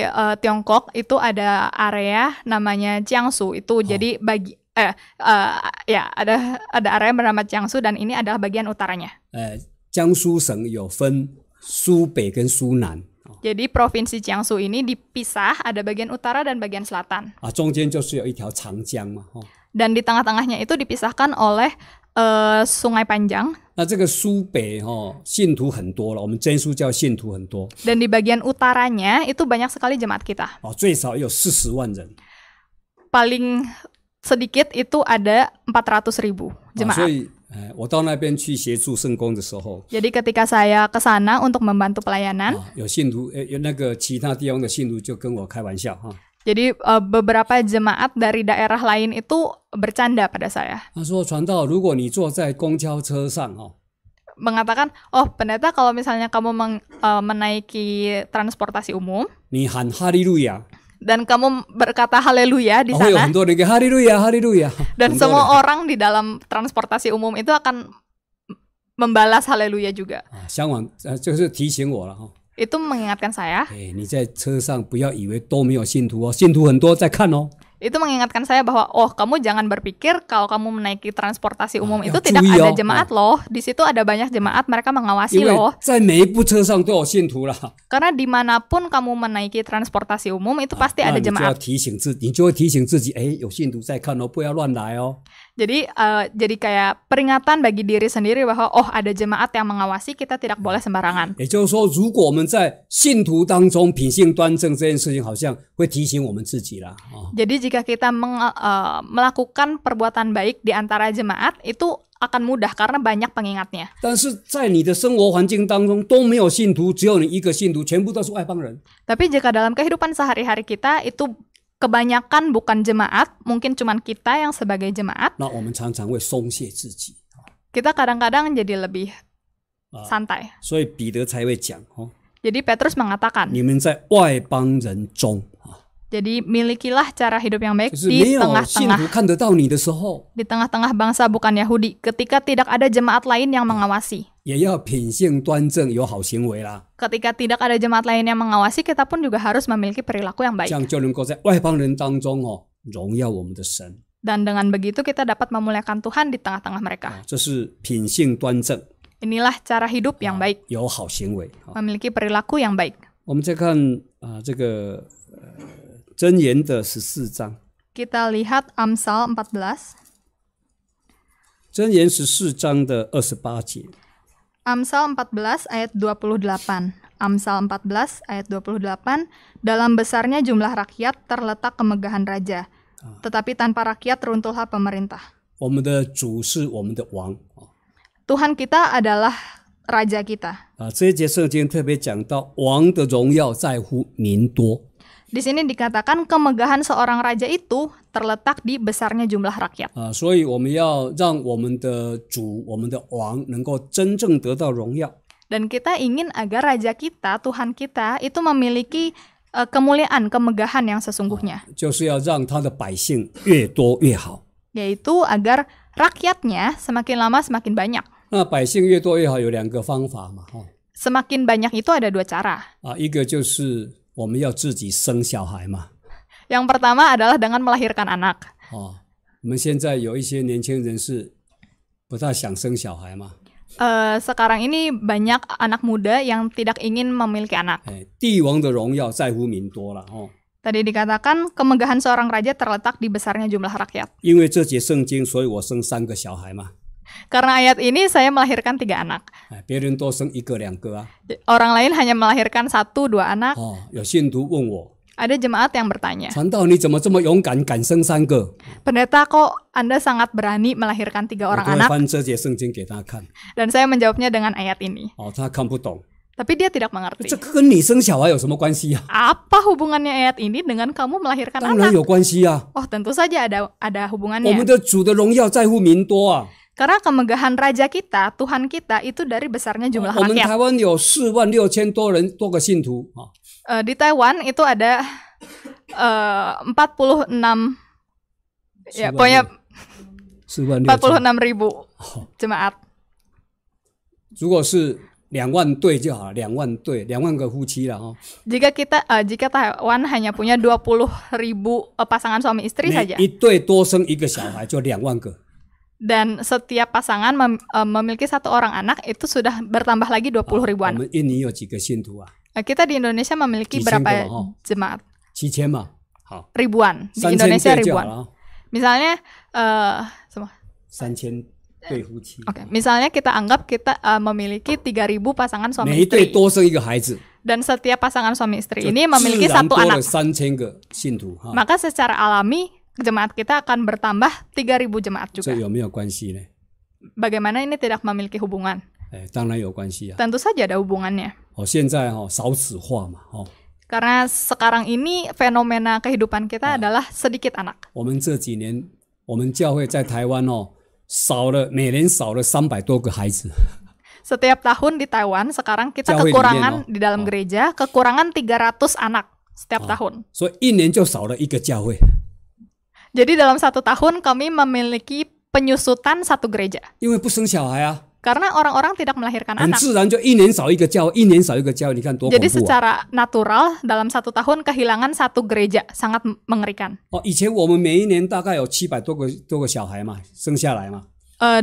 uh, Tiongkok itu ada area namanya Jiangsu itu oh. jadi bagi eh uh, ya ada ada area bernama Jiangsu dan ini adalah bagian utaranya. Eh, Jiangsu Sheng yo Fen Su Bei gen Su Nan. Oh. Jadi provinsi Jiangsu ini dipisah ada bagian utara dan bagian selatan. Ah, oh. Dan di tengah-tengahnya itu dipisahkan oleh 呃，松来班江。那这个苏北哦，信徒很多了。我们真书教信徒很多。Dan di bagian utaranya itu banyak sekali jemaat kita. sedikit itu ada empat ratus ribu jemaat. ketika saya ke sana untuk membantu pelayanan，、哦、有信徒，哎，有那个其他地方的信徒就跟我开玩笑哈。哦 jadi uh, beberapa jemaat dari daerah lain itu bercanda pada saya. Oh. Mengatakan, oh pendeta kalau misalnya kamu meng, uh, menaiki transportasi umum, dan kamu berkata haleluya di sana. Dan semua orang di dalam transportasi umum itu akan membalas haleluya juga. 啊，香港呃，就是提醒我了哈。Ah, itu mengingatkan saya. Eh, hey, Itu mengingatkan saya bahwa oh, kamu jangan berpikir kalau kamu menaiki transportasi umum ah, itu ya, tidak ada jemaat ah. loh. Di situ ada banyak jemaat, mereka mengawasi loh. Karena dimanapun kamu menaiki transportasi umum itu pasti ah, ada jemaat. 不要乱来哦。jadi uh, jadi kayak peringatan bagi diri sendiri bahwa oh ada jemaat yang mengawasi kita tidak hmm. boleh sembarangan. Jadi jika kita meng, uh, melakukan perbuatan baik di antara jemaat itu akan mudah karena banyak pengingatnya. Tapi jika dalam kehidupan sehari-hari kita itu kebanyakan bukan jemaat, mungkin cuma kita yang sebagai jemaat. Kita kadang-kadang jadi lebih santai. Jadi Petrus mengatakan, jadi milikilah cara hidup yang baik di tengah-tengah. Di tengah-tengah bangsa bukan Yahudi, ketika tidak ada jemaat lain yang mengawasi. 也要品性端正，有好行为啦。ketika tidak ada jemaat lain yang mengawasi, kita pun juga harus memiliki perilaku yang baik。这样就能够在外邦人当中哦，荣耀我们的神。Dan dengan begitu kita dapat memuliakan Tuhan di tengah-tengah mereka。这是品性端正。Inilah cara hidup yang baik。有好行为。Memiliki perilaku yang baik。我们再看啊这个真言的十四章。kita lihat Amsal 14。p a t b 言十四章的二十八节。Amsal 14 ayat 28. Amsal 14 ayat 28, dalam besarnya jumlah rakyat terletak kemegahan raja, tetapi tanpa rakyat runtuhlah pemerintah. Tuhan kita adalah raja kita. 啊，这节圣经特别讲到王的荣耀在乎民多。di sini dikatakan kemegahan seorang raja itu terletak di besarnya jumlah rakyat. Ah, Dan kita ingin agar raja kita, Tuhan kita, itu memiliki uh, kemuliaan, kemegahan yang sesungguhnya. Uh, ah, yaitu agar rakyatnya semakin lama semakin banyak. Semakin banyak itu ada dua cara. 啊，一个就是 ah, 我们要自己生小孩嘛？Yang pertama adalah dengan melahirkan anak。哦，我们现在有一些年轻人是不太想生小孩嘛？呃，sekarang ini banyak anak muda yang tidak ingin memiliki anak。帝王的荣耀在乎民多了哦。Tadi dikatakan kemegahan seorang raja terletak di besarnya jumlah rakyat。因为自己圣经，所以我生三个小孩嘛。Karena ayat ini saya melahirkan tiga anak. Ah, ah? Orang lain hanya melahirkan satu dua anak. Ya ada jemaat yang bertanya. Kan, kan Pendeta kok Anda sangat berani melahirkan tiga orang anak? Kan. Dan saya menjawabnya dengan ayat ini. tapi dia tidak mengerti. Ah? Apa hubungannya ayat ini dengan kamu melahirkan anak? Oh, tentu saja ada ada hubungannya. Oh, karena kemegahan raja kita, Tuhan kita itu dari besarnya jumlah oh, rakyat. Uh, di Taiwan itu ada eh, uh, 46 ya pokoknya ribu oh. jemaat. kita eh, jika Taiwan hanya punya dua puluh ribu eh, pasangan suami istri saja dan setiap pasangan mem eh, memiliki satu orang anak itu sudah bertambah lagi 20 ribuan. Eh, kita di Indonesia memiliki berapa jemaat? Ribuan. Di Indonesia ribuan. Misalnya uh, semua. okay. misalnya kita anggap kita uh, memiliki 3000 pasangan suami nah, istri. Dan setiap pasangan suami istri ini memiliki satu anak. Maka secara alami jemaat kita akan bertambah 3.000 jemaat juga. Bagaimana ini tidak memiliki hubungan? Eh, ya. Tentu saja ada hubungannya. Oh, oh, oh, Karena sekarang ini fenomena kehidupan kita ah. adalah sedikit anak. Oh, setiap tahun di Taiwan sekarang kita kekurangan di dalam gereja kekurangan 300 anak setiap ah. tahun. 所以一年就少了一个教会。jadi dalam satu tahun kami memiliki penyusutan satu gereja. Karena orang orang-orang tidak melahirkan anak. Jadi secara natural dalam satu tahun kehilangan satu gereja sangat mengerikan. Oh, uh,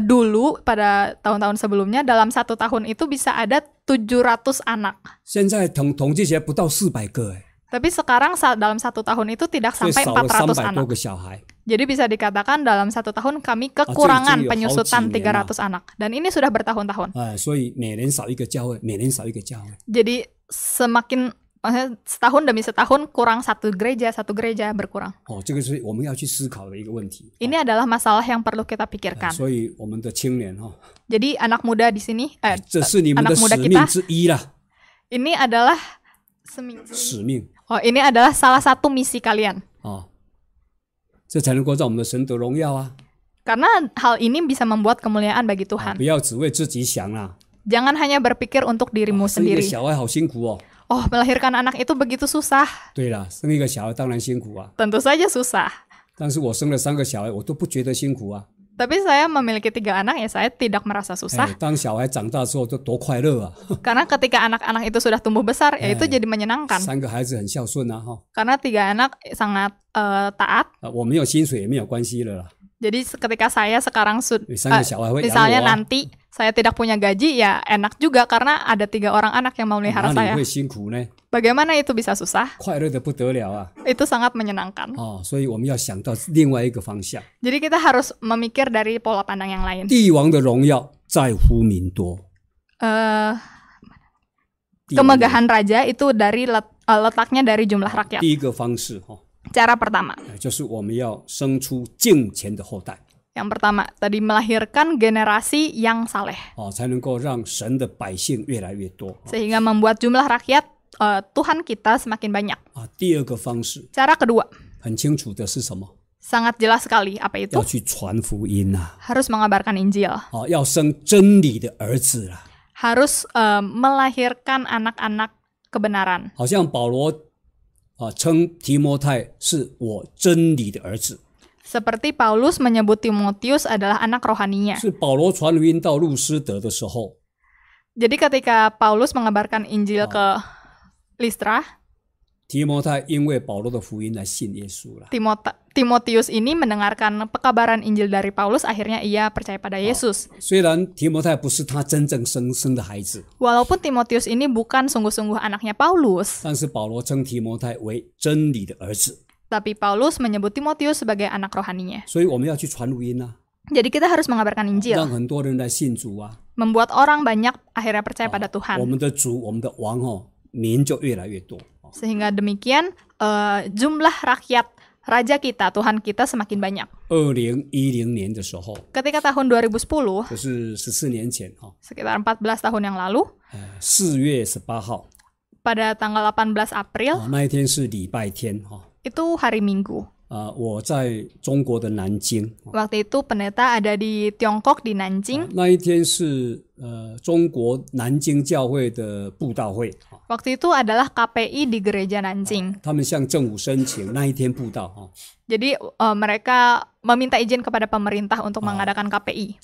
dulu pada tahun-tahun sebelumnya dalam satu tahun itu bisa ada 700 anak. Tapi sekarang dalam satu tahun itu tidak sampai 400 anak. Jadi bisa dikatakan dalam satu tahun kami kekurangan penyusutan 300 anak. Dan ini sudah bertahun-tahun. Jadi semakin setahun demi setahun kurang satu gereja satu gereja berkurang. Ini adalah masalah yang perlu kita pikirkan. Jadi anak muda di sini, eh, anak muda kita, ini adalah seminggu. Oh, ini adalah salah satu misi kalian. Oh. 这才能够让我们的神得荣耀啊！Karena ah. hal ini bisa membuat kemuliaan bagi Tuhan. Ah, Jangan hanya berpikir untuk dirimu ah, sendiri. Oh. oh, melahirkan anak itu begitu susah. 对啦，生一个小孩当然辛苦啊，Tentu saja susah. 但是我生了三个小孩，我都不觉得辛苦啊。tapi saya memiliki tiga anak ya saya tidak merasa susah. Eh, karena ketika anak-anak itu sudah tumbuh besar, ya itu eh, jadi menyenangkan. Karena tiga anak eh, sangat uh, taat. Jadi ketika saya sekarang uh, misalnya nanti saya tidak punya gaji ya enak juga karena ada tiga orang anak yang mau melihara saya. Bagaimana itu bisa susah? Itu sangat menyenangkan. Oh, jadi kita harus memikir dari pola pandang yang lain. Uh, kemegahan raja itu dari let, eh, letaknya dari jumlah rakyat. Cara pertama. Eh, yang pertama, tadi melahirkan generasi yang saleh. Sehingga membuat jumlah rakyat Eh, Tuhan kita semakin banyak. Cara kedua. Sangat jelas sekali apa itu? harus mengabarkan Injil. harus eh, melahirkan anak-anak kebenaran. Seperti Paulus menyebut Timotius adalah anak rohaninya. Jadi ketika Paulus mengabarkan Injil ke Listra. Timotius ini mendengarkan pekabaran Injil dari Paulus, akhirnya ia percaya pada oh, Yesus. Walaupun Timotius ini bukan sungguh-sungguh anaknya Paulus, tapi Paulus menyebut Timotius sebagai anak rohaninya. Jadi kita harus mengabarkan Injil. Membuat orang banyak akhirnya percaya pada Tuhan sehingga demikian uh, jumlah rakyat raja kita Tuhan kita semakin banyak. 2010年的时候, ketika tahun 2010, 就是14年前, sekitar 14 tahun yang lalu, 4 pada tanggal 18 April, 那一天是礼拜天, itu hari Minggu. Waktu itu pendeta ada di Tiongkok di Nanjing. Nah, itu adalah KPI di gereja Nanjing. Uh, mereka meminta izin kepada pemerintah untuk mengadakan KPI.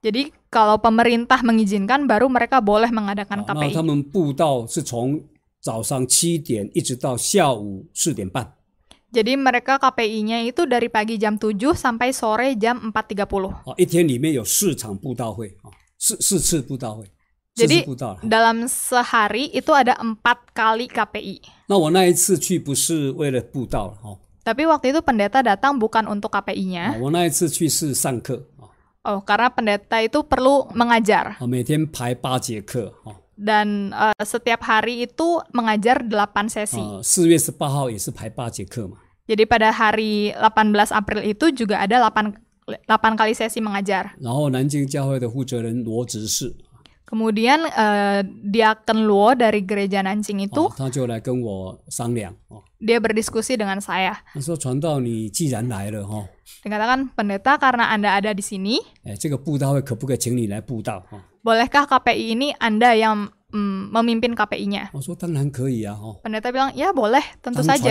Jadi, kalau pemerintah mengizinkan, baru mereka boleh mengadakan KPI. 早上七点一直到下午四点半。Jadi mereka KPI-nya itu dari pagi jam 7 sampai sore jam 4.30. Oh, Jadi dalam sehari itu ada empat kali KPI. Nah, Tapi waktu itu pendeta datang bukan untuk KPI-nya. Nah, Oh, karena pendeta itu perlu mengajar. Oh，每天排八节课哦。dan uh, setiap hari itu mengajar 8 sesi. Uh, Jadi pada hari 18 April itu juga ada 8 8 kali sesi mengajar. Kemudian uh, eh, diaken Luo dari gereja Nanjing itu, dia berdiskusi dengan saya. Dikatakan pendeta karena anda ada di sini, eh, 这个布道会可不可以请你来布道, oh bolehkah KPI ini Anda yang mm, memimpin KPI-nya? Pendeta bilang, ya boleh, tentu saja.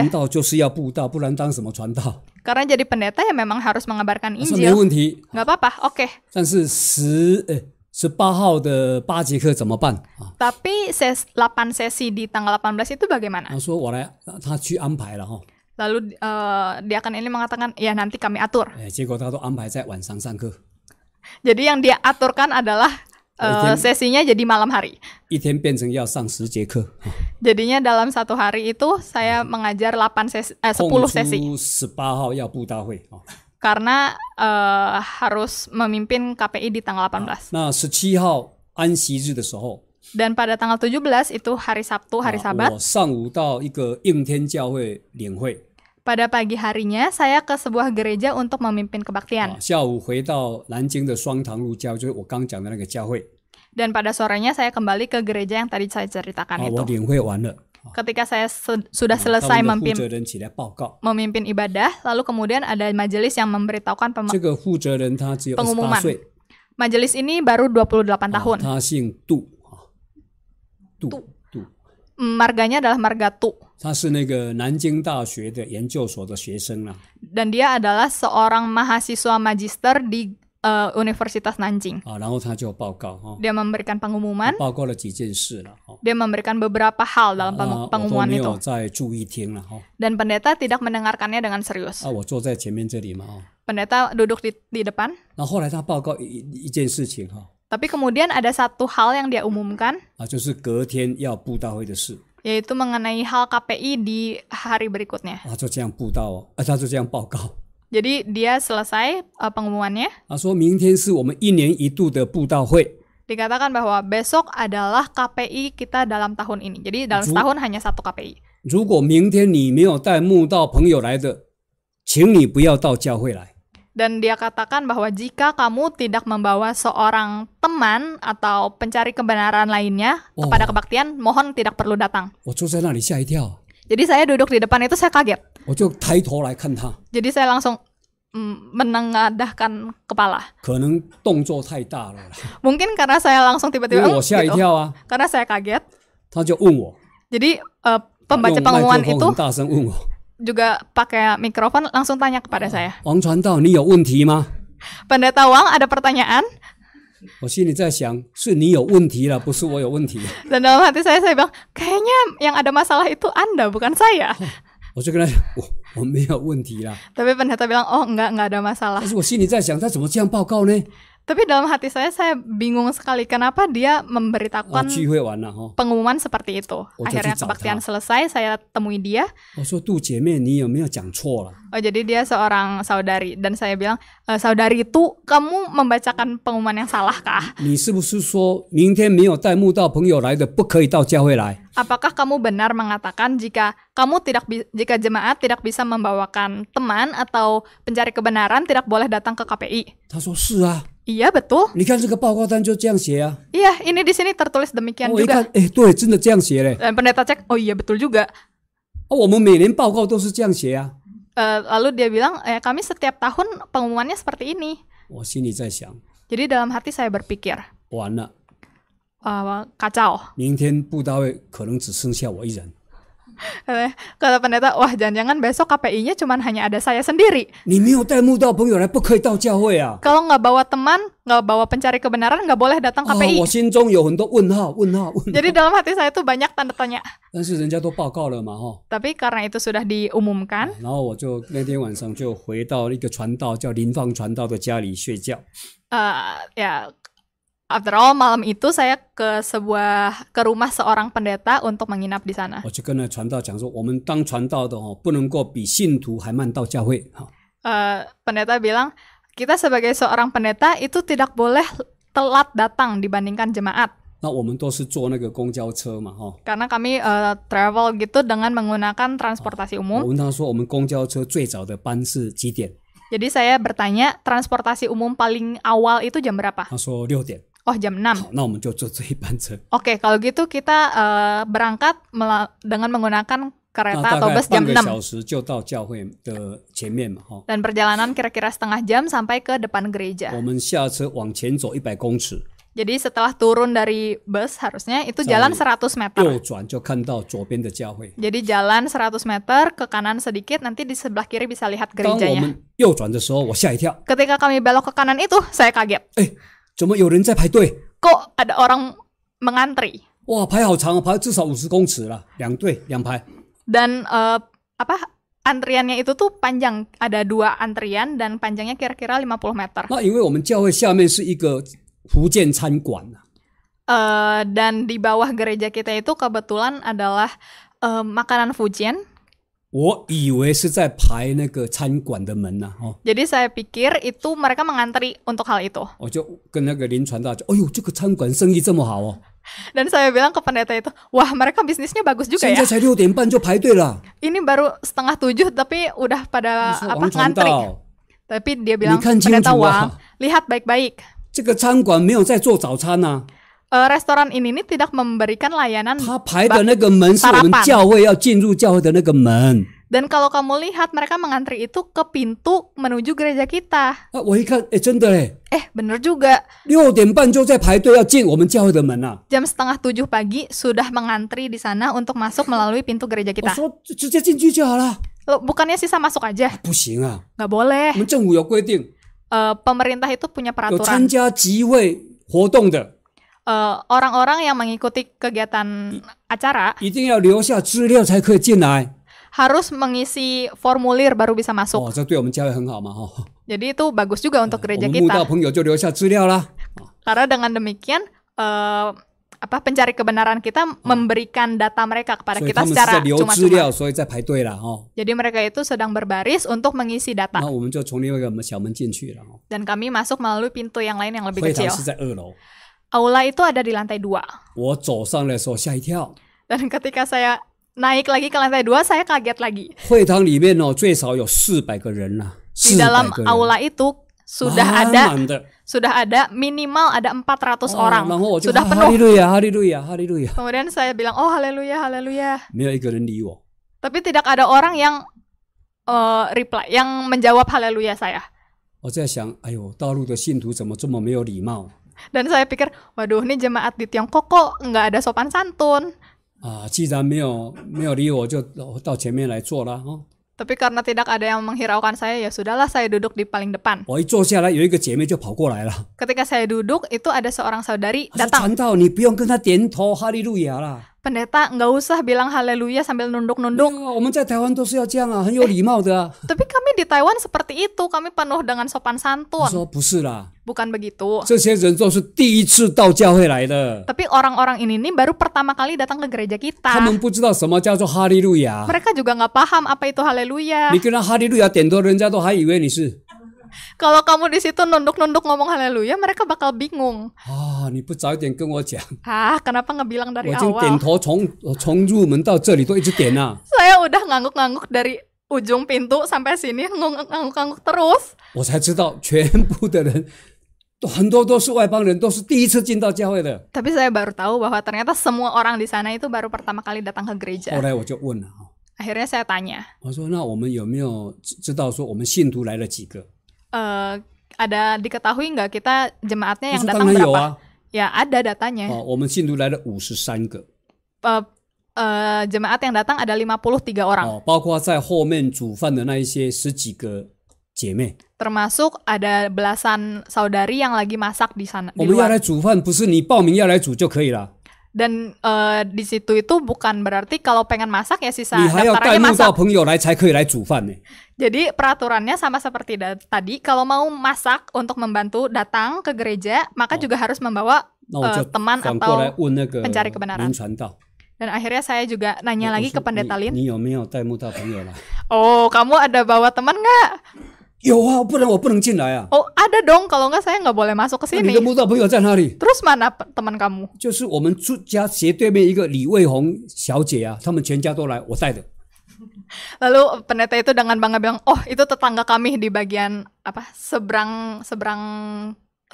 Karena jadi pendeta ya memang harus mengabarkan Injil. Nggak apa-apa, oke. Okay. 但是十诶十八号的八节课怎么办啊？Tapi ses 8 sesi di tanggal 18 itu bagaimana? Lalu uh, eh, dia akan ini mengatakan, ya nanti kami atur. jadi yang dia aturkan adalah uh, sesinya jadi malam hari. Jadinya dalam satu hari itu saya hmm. mengajar 8 sesi, eh, 10 sesi. Karena uh, harus memimpin KPI di tanggal 18. Nah, 17号安息日的时候, dan pada tanggal 17 itu hari Sabtu, hari Sabat. 我上午到一个应天教会领会。pada pagi harinya, saya ke sebuah gereja untuk memimpin kebaktian. dan pada sorenya saya kembali ke gereja yang tadi saya ceritakan itu. ketika saya sudah selesai memimpin, memimpin ibadah, lalu kemudian ada majelis yang memberitahukan pengumuman. Majelis ini baru 28 tahun. 他姓杜，杜。marganya adalah marga Tu. Dan dia adalah seorang mahasiswa magister di uh, Universitas Nanjing. Dia memberikan pengumuman. Dia memberikan beberapa hal dalam pengumuman itu. Dan pendeta tidak mendengarkannya dengan serius. Pendeta duduk di, di depan. Tapi kemudian ada satu hal yang dia umumkan. yaitu mengenai hal KPI di hari berikutnya. Ah, Jadi dia selesai uh, pengumumannya. Dikatakan bahwa besok adalah KPI kita dalam tahun ini. Jadi dalam setahun hanya satu KPI. Jika 如果明天你没有带慕道朋友来的，请你不要到教会来。dan dia katakan bahwa jika kamu tidak membawa seorang teman atau pencari kebenaran lainnya oh. kepada kebaktian, mohon tidak perlu datang. Jadi saya duduk di depan itu saya kaget. Jadi saya langsung mm, menengadahkan kepala. Mungkin karena saya langsung tiba-tiba gitu. Karena saya kaget. Jadi uh, eh, pembaca pengumuman itu juga pakai mikrofon langsung tanya kepada saya. Wang Chuantao, ni you ada ma? Pendeta Wang, ada pertanyaan? Dan dalam hati saya saya bilang, kayaknya yang ada masalah itu Anda bukan saya. Tapi pendeta bilang, oh enggak, enggak ada masalah. Tapi dalam hati saya saya bingung sekali kenapa dia memberitakan oh, oh. pengumuman seperti itu. Oh, Akhirnya kebaktian selesai, saya temui dia. Oh jadi dia seorang saudari dan saya bilang e, saudari itu kamu membacakan pengumuman yang salah kah? Apakah kamu benar mengatakan jika kamu tidak jika jemaat tidak bisa membawakan teman atau pencari kebenaran tidak boleh datang ke KPI? iya betul. ini ya. Iya, ini di sini tertulis demikian oh, juga. Eh, Dan pendeta cek, oh iya betul juga. Oh, 我们每年报告都是这样写啊。Uh, ya? eh, lalu dia bilang, eh, kami setiap tahun pengumumannya seperti ini. Oh, Jadi dalam hati saya berpikir. uh, kacau. seorang. kata pendeta, wah jangan-jangan besok KPI-nya cuma hanya ada saya sendiri. Ya? Kalau nggak bawa teman, nggak bawa pencari kebenaran, nggak boleh datang ah, KPI. Oh, Jadi dalam hati saya tuh banyak tanda tanya. Tapi karena itu sudah diumumkan. Uh, ya After all, malam itu saya ke sebuah ke rumah seorang pendeta untuk menginap di sana. pendeta bilang kita sebagai seorang pendeta itu tidak boleh telat datang dibandingkan jemaat. Karena kami uh, travel gitu dengan menggunakan transportasi umum. Jadi saya bertanya transportasi umum paling awal itu jam berapa? Oh jam 6 Nah, oh, Oke, kalau gitu kita uh, berangkat dengan menggunakan kereta ah, atau bus jam 6. Dan perjalanan kira-kira setengah jam sampai ke depan gereja. Jadi setelah turun dari bus harusnya itu jalan 100 meter. Jadi jalan 100 meter ke kanan sedikit nanti di sebelah kiri bisa lihat gerejanya. Ketika kami belok ke kanan itu saya kaget. Eh, 怎么有人在排队？Kok ada orang mengantri 哇，排好长，排至少五十公尺了，两队两排。dan apa antriannya itu tuh panjang ada dua antrian dan panjangnya kira-kira 50 meter 那因为我们教会下面是一个福建餐馆啊，Eh, dan di bawah gereja kita itu kebetulan adalah makanan Fujian 我以为是在排那个餐馆的门呐、啊，哦。Jadi saya pikir itu mereka mengantri untuk hal itu. Oh, Dan saya bilang ke pendeta itu, wah mereka bisnisnya bagus juga ya. Ini baru setengah tujuh tapi udah pada apa ngantri. Tapi dia bilang kan pendeta Wang, lihat baik-baik. 这个餐馆没有在做早餐呐、啊。Eh, restoran ini tidak memberikan layanan 他排的那个门是我们教会要进入教会的那个门。Dan kalau kamu lihat mereka mengantri itu ke pintu menuju gereja kita. Ah, eh, eh, bener juga. Jam setengah tujuh pagi sudah mengantri di sana untuk masuk melalui pintu gereja kita. 我说直接进去就好了。Loh, oh, bukannya sisa masuk aja? Gak boleh. Uh, pemerintah itu punya peraturan. Eh, orang orang yang mengikuti kegiatan acara harus mengisi formulir baru bisa Oh, Jadi itu bagus juga untuk gereja kita. Karena dengan demikian uh, apa pencari kebenaran kita memberikan data mereka kepada kita secara cuma-cuma. Jadi mereka itu sedang berbaris untuk mengisi data Dan kami masuk melalui pintu yang lain yang lebih kecil. Aula itu ada di lantai dua. Dan ketika saya naik lagi ke lantai dua, saya kaget lagi. Di dalam aula itu sudah ada sudah ada minimal ada 400 oh, orang. Sudah penuh. Haleluya, haleluya, haleluya. Kemudian saya bilang, "Oh, haleluya, haleluya." Tapi tidak ada orang yang uh, reply, yang menjawab haleluya saya. 我在想，哎呦，大陆的信徒怎么这么没有礼貌？dan saya pikir, waduh ini jemaat di Tiongkok kok nggak ada sopan santun. Ah, tapi karena tidak ada yang menghiraukan saya, ya sudahlah saya duduk di paling depan. Ketika saya duduk, itu ada seorang saudari ah, datang pendeta nggak usah bilang haleluya sambil nunduk-nunduk. Iya, eh, tapi kami di Taiwan seperti itu, kami penuh dengan sopan santun. Bukan begitu. Tapi orang-orang ini nih baru pertama kali datang ke gereja kita. Mereka juga nggak paham apa itu haleluya. Kalau kamu di situ nunduk-nunduk ngomong haleluya, mereka bakal bingung. Ah, ni bu zao dian gen wo jiang. Ah, kenapa bilang dari awal? Eh, saya udah ngangguk-ngangguk dari ujung pintu sampai sini ngangguk-ngangguk terus. terus. saya baru tahu bahwa ternyata semua orang di sana itu baru pertama kali datang ke gereja. Akhirnya saya tanya. Eh, ada diketahui nggak kita jemaatnya yang datang berapa? Ya ada datanya. Oh, oh, oh eh, eh, jemaat yang datang ada 53 Termasuk ada belasan saudari yang lagi masak di sana. Oh, dan uh, di situ itu bukan berarti kalau pengen masak ya sisa daftarnya masak. Jadi peraturannya sama seperti tadi, kalau mau masak untuk membantu datang ke gereja, maka oh. juga harus membawa uh, teman atau pencari kebenaran. Dan akhirnya saya juga nanya ya, lagi ke pendeta Lin. Oh, kamu ada bawa teman nggak? 有啊，不然我不能进来啊。哦，ada ya, ya? oh, dong. Kalau nggak saya nggak boleh masuk ke kan sini. Terus mana teman kamu. Ya. Lalu pendeta itu dengan bangga bilang, oh itu tetangga kami di bagian apa seberang seberang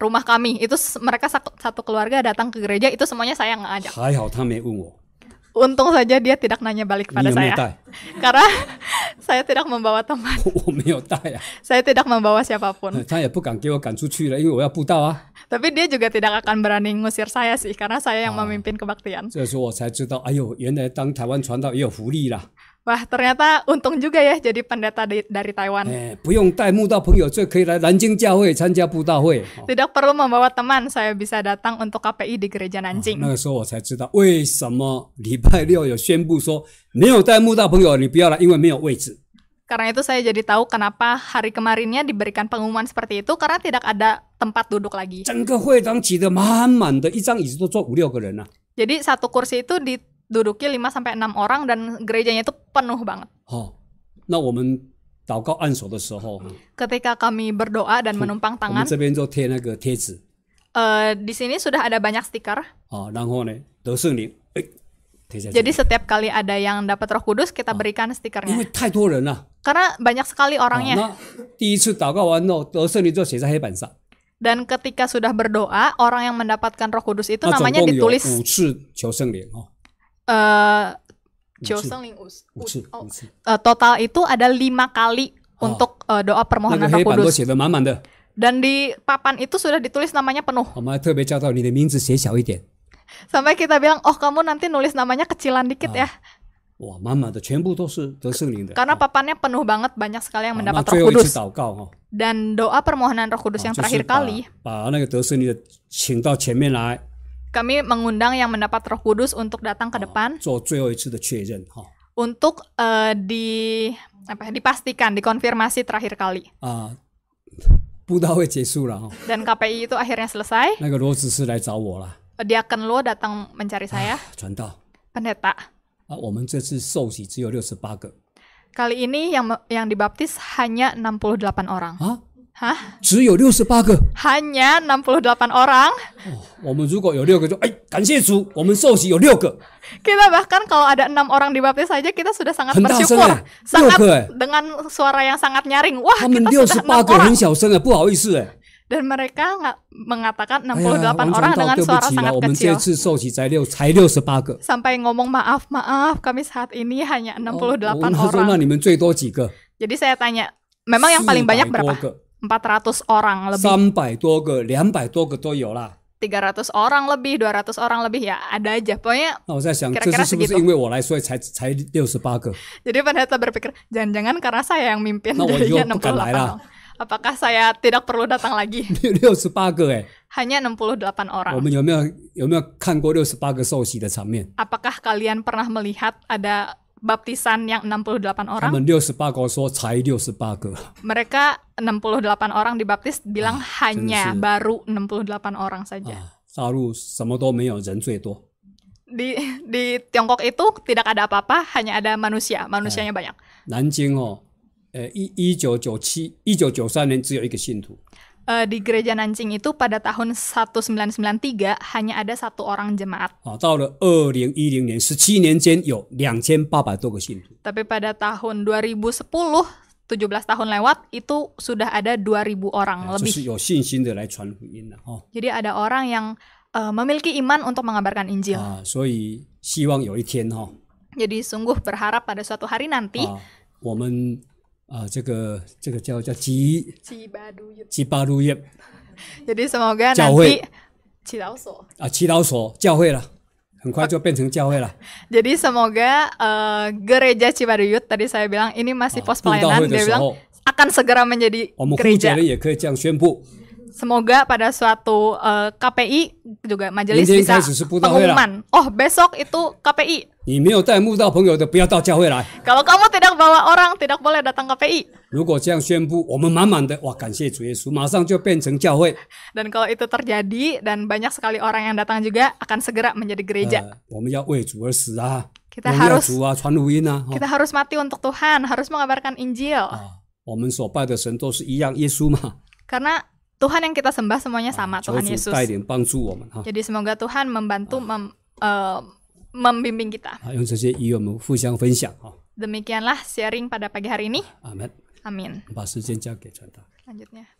rumah kami. Itu mereka satu, satu keluarga datang ke gereja, itu semuanya saya nggak ajak. 还好他没问我。Untung saja dia tidak nanya balik pada iya, saya. Ya? Karena saya tidak membawa teman. Oh, ya. Saya tidak membawa siapapun. Kan iya, ya, Tapi dia juga tidak akan berani ngusir saya sih karena saya yang ah. memimpin kebaktian. Wah, ternyata untung juga ya jadi pendeta di, dari Taiwan. Eh, Tidak perlu membawa teman, saya bisa datang untuk KPI di gereja Nanjing. Karena itu saya jadi tahu kenapa hari kemarinnya diberikan pengumuman seperti itu karena tidak ada tempat duduk lagi. Jadi satu kursi itu di duduknya 5 sampai 6 orang dan gerejanya itu penuh banget. Oh. Nah, woman Ketika kami berdoa dan menumpang tangan, uh, di sini sudah ada banyak stiker. jadi setiap kali ada yang dapat Roh Kudus, kita berikan stikernya. Karena banyak sekali orangnya. Dan ketika sudah berdoa, orang yang mendapatkan Roh Kudus itu namanya ditulis uh, uh, total itu ada lima kali oh. untuk uh, doa permohonan Roh Kudus. Ya, Dan di papan itu sudah ditulis namanya penuh. Ya? Sampai kita bilang, oh kamu nanti nulis namanya kecilan dikit ah. ya. Wah, mama de, 都是, Karena papannya penuh banget banyak sekali yang mendapat Roh Kudus. Dan doa permohonan Roh Kudus yang terakhir kali kami mengundang yang mendapat Roh Kudus untuk datang ke ah, depan. Untuk uh, eh, di apa ya, dipastikan, dikonfirmasi terakhir kali. Ah, dan KPI itu akhirnya selesai. Dia akan Lo datang mencari saya. Pendeta. Kali ini yang yang dibaptis hanya 68 orang. Hah? enam puluh 68 orang. Oh, kita bahkan kalau ada enam orang dibaptis saja kita sudah sangat bersyukur, eh? sangat eh? Ya? dengan suara yang sangat nyaring. Wah, kita sudah enam orang. 不好意思, eh? Dan mereka nggak mengatakan 68 Ayah, orang dengan suara sangat kecil. Sampai ngomong maaf maaf, kami saat ini hanya 68 oh, oh orang. Jadi saya tanya, memang yang paling banyak berapa? 400 orang lebih. tiga ratus 300 orang lebih, 200 orang lebih ya ada aja. Pokoknya nah, saya 想, kira -kira segitu. Jadi pendeta berpikir, jangan-jangan karena saya yang mimpin nah, jadinya 68 orang. Apakah saya tidak perlu datang lagi? 68 Hanya 68 orang. 我们有没有有没有看过68个受洗的场面？Apakah kalian pernah melihat ada baptisan yang 68 orang. Mereka 68 orang dibaptis bilang ah, hanya baru 68 orang saja. Ah, di di Tiongkok itu tidak ada apa-apa, hanya ada manusia, manusianya eh, banyak. Nanjing oh, eh, 1997,1993年只有一个信徒。uh, di gereja Nanjing itu pada tahun 1993 hanya ada satu orang jemaat. Tapi pada tahun 2010 17 tahun lewat itu sudah ada 2000 orang ah, lebih. Jadi ada orang yang uh, memiliki iman untuk mengabarkan Injil. Jadi sungguh berharap pada suatu hari nanti ah, uh, 这个这个叫叫吉吉巴鲁叶吉巴鲁叶。Jadi semoga nanti 教会祈祷所啊，祈祷所教会了。很快就变成教会了。Jadi semoga gereja Cibaduyut tadi saya bilang ini masih pos pelayanan. Dia bilang akan segera menjadi gereja. Semoga pada suatu uh, eh, KPI juga majelis bisa ya? pengumuman. Oh, besok itu KPI. Ya kalau kamu tidak bawa orang, tidak boleh datang KPI. Oh, kan dan kalau itu terjadi dan banyak sekali orang yang datang juga akan segera menjadi gereja. Eh, ya, kita harus nah, oh. Kita harus mati untuk Tuhan, harus mengabarkan Injil. Ah, Karena Tuhan yang kita sembah semuanya ah, sama Tuhan Yesus. Ah. Jadi semoga Tuhan membantu ah. mem, uh, membimbing kita. Demikianlah sharing pada pagi hari ini. Amin. Amin. Ya, Selanjutnya.